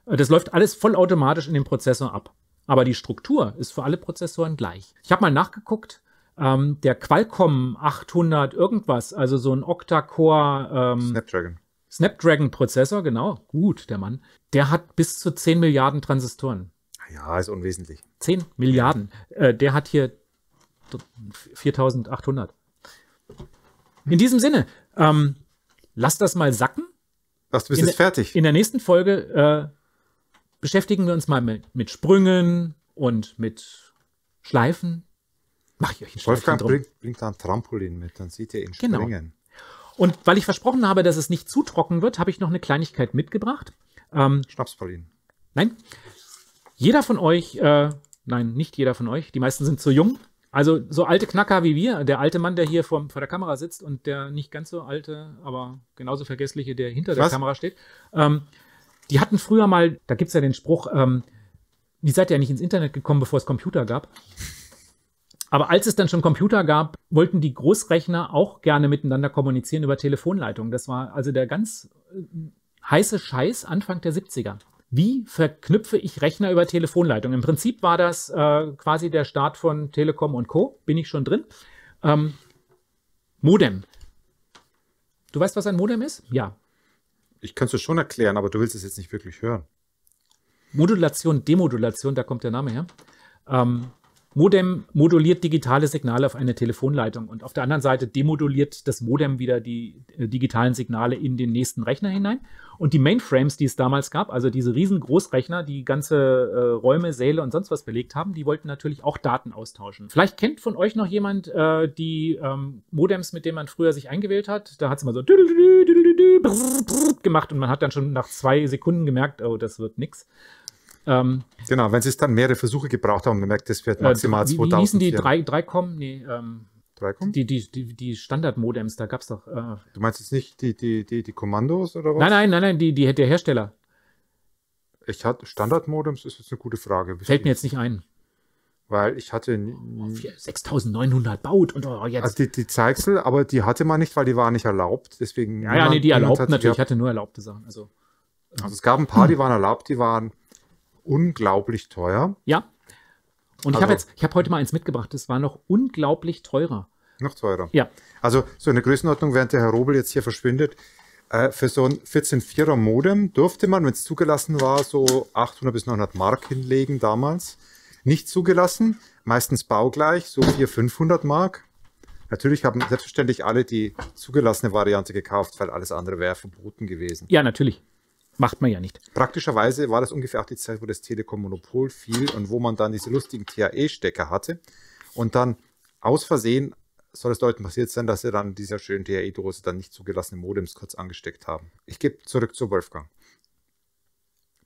S1: äh, das läuft alles vollautomatisch in dem Prozessor ab. Aber die Struktur ist für alle Prozessoren gleich. Ich habe mal nachgeguckt, ähm, der Qualcomm 800 irgendwas, also so ein Octa-Core ähm, Snapdragon. Snapdragon-Prozessor, genau, gut, der Mann, der hat bis zu 10 Milliarden Transistoren.
S2: Ah ja, ist unwesentlich.
S1: 10 Milliarden. Äh, der hat hier 4800. In diesem Sinne, ähm, lass das mal sacken. Ach, du bist in, jetzt fertig. In der nächsten Folge äh, beschäftigen wir uns mal mit, mit, Sprüngen und mit Schleifen. Mach ich euch einen Wolfgang drum.
S2: Bringt, bringt da ein Trampolin mit, dann seht ihr ihn genau. springen.
S1: genau. Und weil ich versprochen habe, dass es nicht zu trocken wird, habe ich noch eine Kleinigkeit mitgebracht. Ähm, Schnapspralinen. Nein. Jeder von euch, äh, nein, nicht jeder von euch, die meisten sind zu jung, also so alte Knacker wie wir, der alte Mann, der hier vor, vor der Kamera sitzt und der nicht ganz so alte, aber genauso vergessliche, der hinter Was? der Kamera steht, ähm, die hatten früher mal, da gibt es ja den Spruch, ähm, wie seid ihr ja nicht ins Internet gekommen, bevor es Computer gab? Aber als es dann schon Computer gab, wollten die Großrechner auch gerne miteinander kommunizieren über Telefonleitungen. Das war also der ganz äh, heiße Scheiß Anfang der 70er wie verknüpfe ich Rechner über Telefonleitung? Im Prinzip war das äh, quasi der Start von Telekom und Co. Bin ich schon drin? Ähm, Modem. Du weißt, was ein Modem ist?
S2: Ja. Ich kann es dir schon erklären, aber du willst es jetzt nicht wirklich
S1: hören. Modulation, Demodulation, da kommt der Name her. Ähm, Modem moduliert digitale Signale auf eine Telefonleitung und auf der anderen Seite demoduliert das Modem wieder die äh, digitalen Signale in den nächsten Rechner hinein. Und die Mainframes, die es damals gab, also diese riesen Großrechner, die ganze äh, Räume, Säle und sonst was belegt haben, die wollten natürlich auch Daten austauschen. Vielleicht kennt von euch noch jemand äh, die ähm, Modems, mit denen man früher sich eingewählt hat. Da hat es immer so gemacht und man hat dann schon nach zwei Sekunden gemerkt, oh, das wird nichts.
S2: Ähm, genau, wenn sie es dann mehrere Versuche gebraucht haben, gemerkt, das wird äh, maximal äh, 2000. Wie hießen die?
S1: 3, com Nee, ähm, 3Com? Die, die, die, Standard-Modems, da gab es doch. Äh,
S2: du meinst jetzt nicht die, die, die, die Kommandos oder was? Nein, nein,
S1: nein, nein, die, die, der Hersteller.
S2: Ich hatte Standard-Modems, ist jetzt eine gute Frage. Fällt mir jetzt nicht ein weil ich hatte
S1: oh, 6900 baut und oh, jetzt. Also
S2: die, die Zeichsel, aber die hatte man nicht, weil die waren nicht erlaubt. Deswegen ja, ja, nee, die erlaubt natürlich, ich
S1: hatte nur erlaubte Sachen. Also, also es gab ein paar, die
S2: waren erlaubt, die waren unglaublich teuer. Ja. Und also, ich habe jetzt,
S1: ich habe heute mal eins mitgebracht, das war noch unglaublich teurer. Noch teurer.
S2: Ja. Also so eine Größenordnung, während der Herr Robel jetzt hier verschwindet, äh, für so ein 14.4er Modem durfte man, wenn es zugelassen war, so 800 bis 900 Mark hinlegen damals. Nicht zugelassen, meistens baugleich, so 400, 500 Mark. Natürlich haben selbstverständlich alle die zugelassene Variante gekauft, weil alles andere wäre verboten gewesen.
S1: Ja, natürlich. Macht man ja nicht.
S2: Praktischerweise war das ungefähr auch die Zeit, wo das Telekom-Monopol fiel und wo man dann diese lustigen TAE-Stecker hatte und dann aus Versehen soll es Leuten passiert sein, dass sie dann dieser schönen TAE-Dose dann nicht zugelassene Modems kurz angesteckt haben. Ich gebe zurück zu Wolfgang.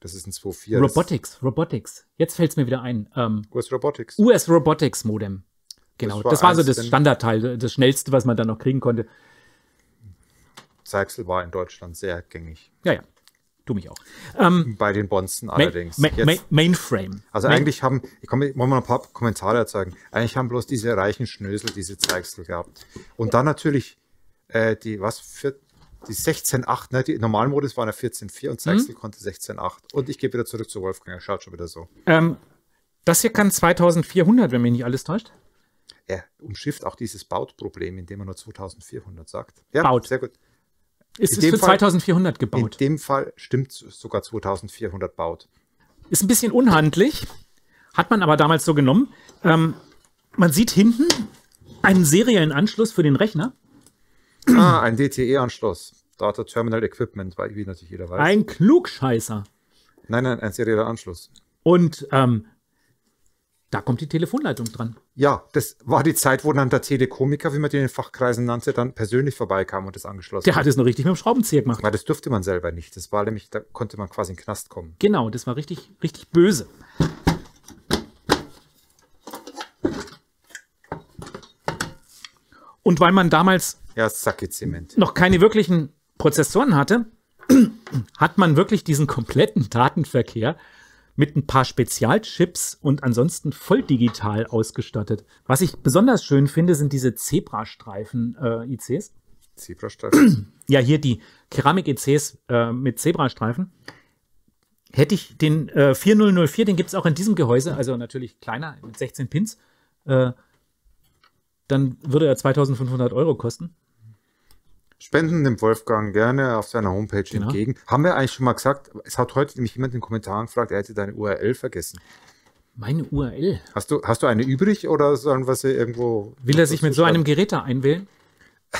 S1: Das ist ein 2.4. Robotics, Robotics. Jetzt fällt es mir wieder ein. Ähm, US Robotics. US Robotics Modem. Genau, das war, das war so das Standardteil, das schnellste, was man dann noch kriegen konnte.
S2: Zeichsel war in Deutschland sehr gängig.
S1: Ja, ja. Du mich auch. Ähm, Bei den Bonzen Main, allerdings. Main, Main, Mainframe. Also eigentlich
S2: haben, ich komme, wollen wir noch ein paar Kommentare erzeugen. Eigentlich haben bloß diese reichen Schnösel diese Zeichsel gehabt. Und dann natürlich äh, die, was, für, die 16.8, ne, die Normalmodus war eine 14.4 und Zeichsel mhm. konnte 16.8. Und ich gehe wieder zurück zu Wolfgang, er schaut schon wieder so.
S1: Ähm, das hier kann 2400, wenn mich nicht alles täuscht.
S2: Er umschifft auch dieses Baut-Problem, indem er nur 2400 sagt. Ja, Baut. sehr gut ist in es für Fall, 2400 gebaut. In dem Fall stimmt es sogar 2400
S1: baut. Ist ein bisschen unhandlich, hat man aber damals so genommen. Ähm, man sieht hinten einen seriellen Anschluss für den Rechner. Ah,
S2: ein DTE-Anschluss. Data Terminal Equipment, wie natürlich jeder weiß. Ein
S1: Klugscheißer.
S2: Nein, nein, ein serieller Anschluss.
S1: Und ähm, da kommt die Telefonleitung dran.
S2: Ja, das war die Zeit, wo dann der Telekomiker, wie man den in Fachkreisen nannte, dann persönlich vorbeikam und das angeschlossen Der hat es noch richtig mit dem Schraubenzieher gemacht. Weil das durfte man selber nicht. Das war nämlich, da konnte man quasi in den Knast
S1: kommen. Genau, das war richtig, richtig böse. Und weil man damals
S2: ja, -Zement.
S1: noch keine wirklichen Prozessoren hatte, hat man wirklich diesen kompletten Datenverkehr mit ein paar Spezialchips und ansonsten voll digital ausgestattet. Was ich besonders schön finde, sind diese Zebrastreifen-ICs. Äh, Zebrastreifen? Ja, hier die Keramik-ICs äh, mit Zebrastreifen. Hätte ich den äh, 4004, den gibt es auch in diesem Gehäuse, also natürlich kleiner mit 16 Pins, äh, dann würde er 2500 Euro kosten.
S2: Spenden dem Wolfgang gerne auf seiner Homepage genau. entgegen. Haben wir eigentlich schon mal gesagt, es hat heute nämlich jemand in den Kommentaren gefragt, er hätte deine URL vergessen. Meine URL? Hast du, hast du eine übrig oder sollen wir sie irgendwo. Will er sich mit so einem
S1: Gerät da einwählen?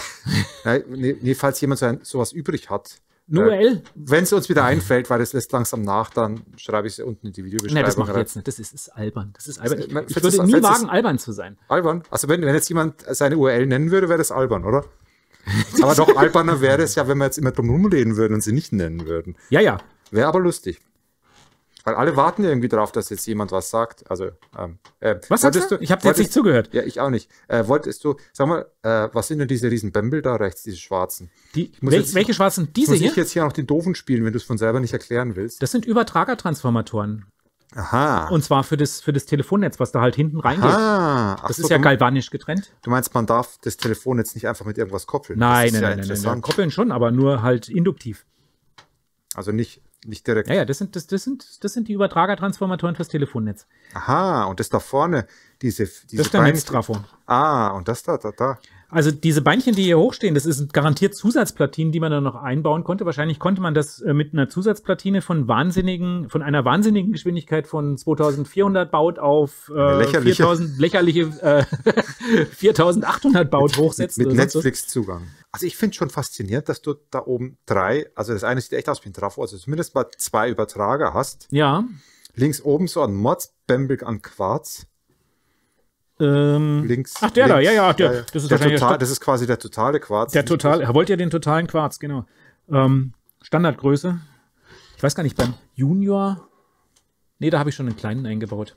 S2: Nein, nee, nee, falls jemand so ein, sowas übrig hat. Eine äh, URL? Wenn es uns wieder einfällt, weil es lässt langsam nach, dann schreibe ich es unten in die Videobeschreibung. Nein, das mache ich jetzt nicht. Das ist, ist albern. Das ist
S1: albern. Ich, ich würde nie wagen, albern zu sein.
S2: Albern? Also wenn, wenn jetzt jemand seine URL nennen würde, wäre das albern, oder? Aber doch alberner wäre es ja, wenn wir jetzt immer drum rumreden würden und sie nicht nennen würden. Ja, ja. Wäre aber lustig. Weil alle warten irgendwie darauf, dass jetzt jemand was sagt. Also, ähm, äh, was sagst du? Ich habe jetzt nicht zugehört. Ja, ich auch nicht. Äh, wolltest du, sag mal, äh, was sind denn diese riesen Bämbel da rechts, diese
S1: schwarzen? Die, wel jetzt, welche schwarzen? Diese muss hier? Muss ich jetzt hier noch den Doofen spielen, wenn du es von selber nicht erklären willst? Das sind Übertragertransformatoren. Aha. Und zwar für das, für das Telefonnetz, was da halt hinten reingeht. Aha. das so, ist ja galvanisch getrennt.
S2: Du meinst, man darf das Telefonnetz nicht einfach mit irgendwas koppeln? Nein, nein, ja nein, nein, nein,
S1: Koppeln schon, aber nur halt induktiv. Also nicht, nicht direkt. Ja, ja, das sind, das, das sind, das sind die Übertragertransformatoren fürs Telefonnetz.
S2: Aha, und das da vorne, diese. diese
S1: das ist der Netztrafo. Ah, und das da, da, da. Also diese Beinchen, die hier hochstehen, das sind garantiert Zusatzplatinen, die man dann noch einbauen konnte. Wahrscheinlich konnte man das äh, mit einer Zusatzplatine von wahnsinnigen, von einer wahnsinnigen Geschwindigkeit von 2400 Baut auf äh, lächerliche, 4000, lächerliche äh, 4800 Baut mit, hochsetzen. Mit, mit Netflix-Zugang. Also ich finde
S2: schon faszinierend, dass du da oben drei, also das eine sieht echt aus wie ein Trafo, also zumindest mal zwei Übertrager hast. Ja. Links oben so ein Mods, Bamberg an Quarz.
S1: Ähm, links. Ach, der links, da, ja, ja, der, Das, ist der total, das ist quasi
S2: der totale Quarz. Der totale, er wollte
S1: ja den totalen Quarz, genau. Ähm, Standardgröße. Ich weiß gar nicht, beim Junior. Nee, da habe ich schon einen kleinen eingebaut.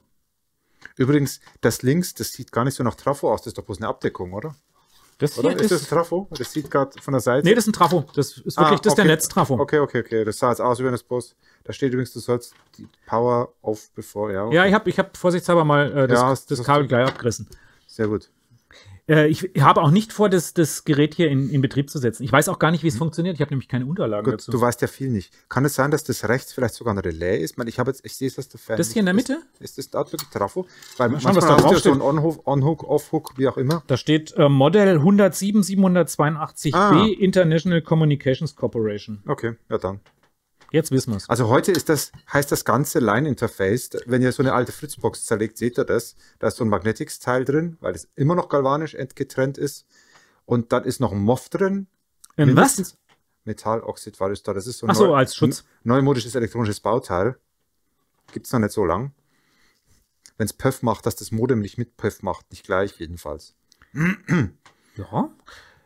S1: Übrigens, das links,
S2: das sieht gar nicht so nach Trafo aus, das ist doch bloß eine Abdeckung, oder? Das hier ist, ist das ein
S1: Trafo? Das sieht gerade von der
S2: Seite. Nee, das ist ein Trafo. Das ist wirklich ah, das ist ah, okay. der Netztrafo. Okay, okay, okay. Das sah jetzt aus wie wenn das Post. Da steht übrigens, du sollst die Power auf bevor, ja. Okay. Ja, ich
S1: habe ich hab vorsichtshalber mal äh, das, ja, das, das Kabel gleich abgerissen. Sehr gut. Äh, ich habe auch nicht vor, das, das Gerät hier in, in, Betrieb zu setzen. Ich weiß auch gar nicht, wie es mhm. funktioniert. Ich habe nämlich keine Unterlagen Gut, dazu. Du weißt ja viel nicht. Kann es sein, dass das rechts vielleicht sogar ein Relais
S2: ist? Ich, ich sehe es aus der Ferne. Das hier in der Mitte? Ist, ist das da wirklich Trafo? Weil Mal Schauen, was da drauf steht. So On-Hook,
S1: On Off-Hook, wie auch immer. Da steht äh, Modell 107 782B ah. International Communications Corporation. Okay, ja dann. Jetzt wissen wir es. Also heute ist das,
S2: heißt das ganze Line-Interface, wenn ihr so eine alte Fritzbox zerlegt, seht ihr das. Da ist so ein Magnetics-Teil drin, weil es immer noch galvanisch entgetrennt ist. Und dann ist noch ein MOF drin. Ein was? Metalloxid war das da. Das ist so ein Ach so, neu, als Schutz. neumodisches elektronisches Bauteil. Gibt es noch nicht so lang. Wenn es Pöff macht, dass das Modem nicht mit Pöff macht. Nicht gleich jedenfalls.
S1: ja.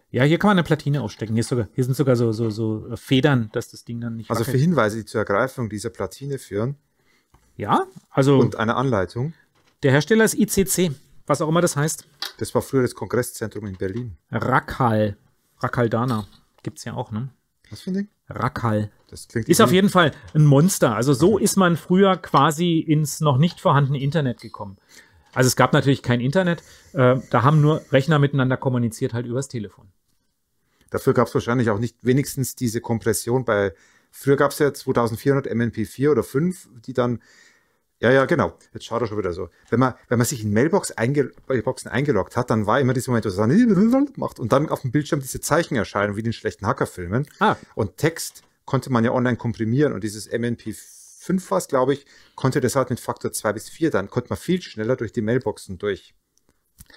S1: Ja, hier kann man eine Platine aufstecken. Hier, sogar, hier sind sogar so, so, so, äh, Federn, dass das Ding dann nicht. Also wackelt. für
S2: Hinweise, die zur Ergreifung dieser Platine führen.
S1: Ja, also. Und
S2: eine Anleitung. Der Hersteller ist ICC, was
S1: auch immer das heißt.
S2: Das war früher das Kongresszentrum in Berlin.
S1: Rakal. Rakaldana. es ja auch, ne? Was für ein Ding? Rakal. Das klingt ist auf jeden Fall ein Monster. Also so ist man früher quasi ins noch nicht vorhandene Internet gekommen. Also es gab natürlich kein Internet. Äh, da haben nur Rechner miteinander kommuniziert, halt übers Telefon. Dafür gab es
S2: wahrscheinlich auch nicht wenigstens diese Kompression bei, früher gab es ja 2400 MNP4 oder 5, die dann, ja, ja, genau, jetzt schaut er schon wieder so. Wenn man, wenn man sich in Mailbox einge, Mailboxen äh, eingeloggt hat, dann war immer dieser Moment, wo es dann macht und dann auf dem Bildschirm diese Zeichen erscheinen, wie in den schlechten Hackerfilmen. Ah. Und Text konnte man ja online komprimieren und dieses MNP5 war es, glaube ich, konnte das halt mit Faktor 2 bis 4, dann konnte man viel schneller durch die Mailboxen durch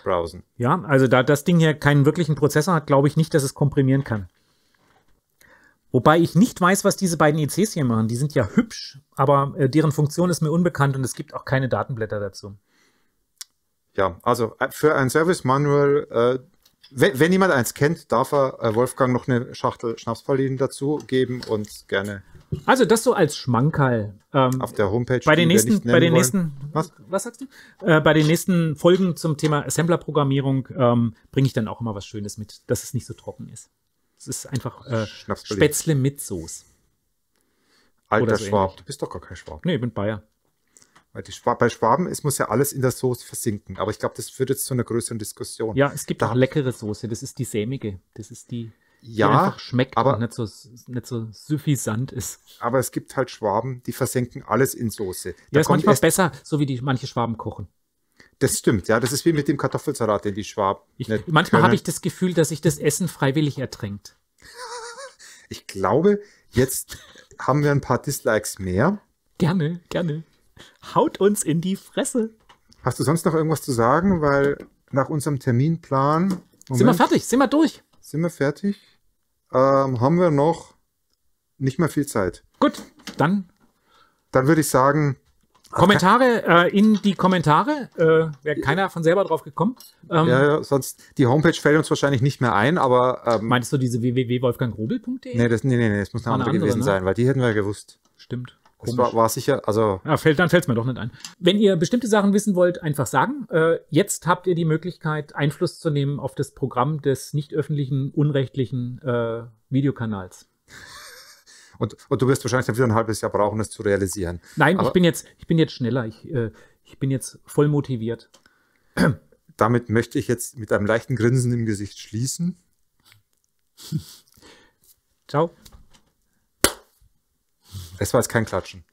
S2: browsen.
S1: Ja, also da das Ding hier keinen wirklichen Prozessor hat, glaube ich nicht, dass es komprimieren kann. Wobei ich nicht weiß, was diese beiden ECs hier machen. Die sind ja hübsch, aber äh, deren Funktion ist mir unbekannt und es gibt auch keine Datenblätter dazu.
S2: Ja, also äh, für ein Service Manual, äh, wenn, wenn, jemand eins kennt, darf er äh, Wolfgang noch eine Schachtel Schnaps verliehen dazu geben und gerne
S1: also das so als Schmankerl. Ähm, Auf der Homepage. Bei den nächsten, bei den nächsten, was? was sagst du? Äh, bei den nächsten Folgen zum Thema Assembler-Programmierung ähm, bringe ich dann auch immer was Schönes mit, dass es nicht so trocken ist. Es ist einfach äh, Spätzle mit Soße.
S2: Alter so Schwab, ähnlich. du bist doch gar kein Schwab. Nee, ich bin Bayer. Weil die Schwab, bei Schwaben ist, muss ja alles in der Soße versinken. Aber ich glaube, das führt jetzt zu einer größeren Diskussion. Ja,
S1: es gibt da auch leckere Soße. Das ist die sämige. Das ist die ja, schmeckt aber nicht so, nicht so suffisant ist. Aber es gibt halt Schwaben, die versenken
S2: alles in Soße. Da ist manchmal besser,
S1: so wie die manche Schwaben kochen.
S2: Das stimmt, ja. Das ist wie mit dem Kartoffelsalat, den die Schwaben. Ich, manchmal habe ich
S1: das Gefühl, dass sich das Essen freiwillig ertränkt.
S2: ich glaube, jetzt haben wir ein paar Dislikes mehr.
S1: Gerne, gerne. Haut uns in die Fresse.
S2: Hast du sonst noch irgendwas zu sagen? Weil nach unserem Terminplan. Moment. Sind wir
S1: fertig? Sind wir durch?
S2: sind wir fertig. Ähm, haben wir noch nicht mehr viel Zeit. Gut, dann. Dann
S1: würde ich sagen. Kommentare äh, in die Kommentare. Äh, Wäre keiner von selber drauf gekommen. Ähm, ja,
S2: ja, sonst die Homepage fällt uns wahrscheinlich nicht mehr ein, aber. Ähm, meinst du diese www.wolfgangrubel.de? Nee, nee, nee, nee, das muss eine andere, andere gewesen ne? sein, weil die hätten wir ja gewusst. Stimmt. Komisch. Das war, war sicher, also.
S1: Ja, fällt, dann fällt es mir doch nicht ein. Wenn ihr bestimmte Sachen wissen wollt, einfach sagen. Äh, jetzt habt ihr die Möglichkeit, Einfluss zu nehmen auf das Programm des nicht öffentlichen, unrechtlichen äh, Videokanals.
S2: Und, und, du wirst wahrscheinlich dann wieder ein halbes Jahr brauchen, das zu realisieren.
S1: Nein, Aber ich bin jetzt, ich bin jetzt schneller. Ich, äh, ich bin jetzt voll motiviert.
S2: Damit möchte ich jetzt mit einem leichten Grinsen im Gesicht schließen.
S1: Ciao. Es war jetzt kein Klatschen.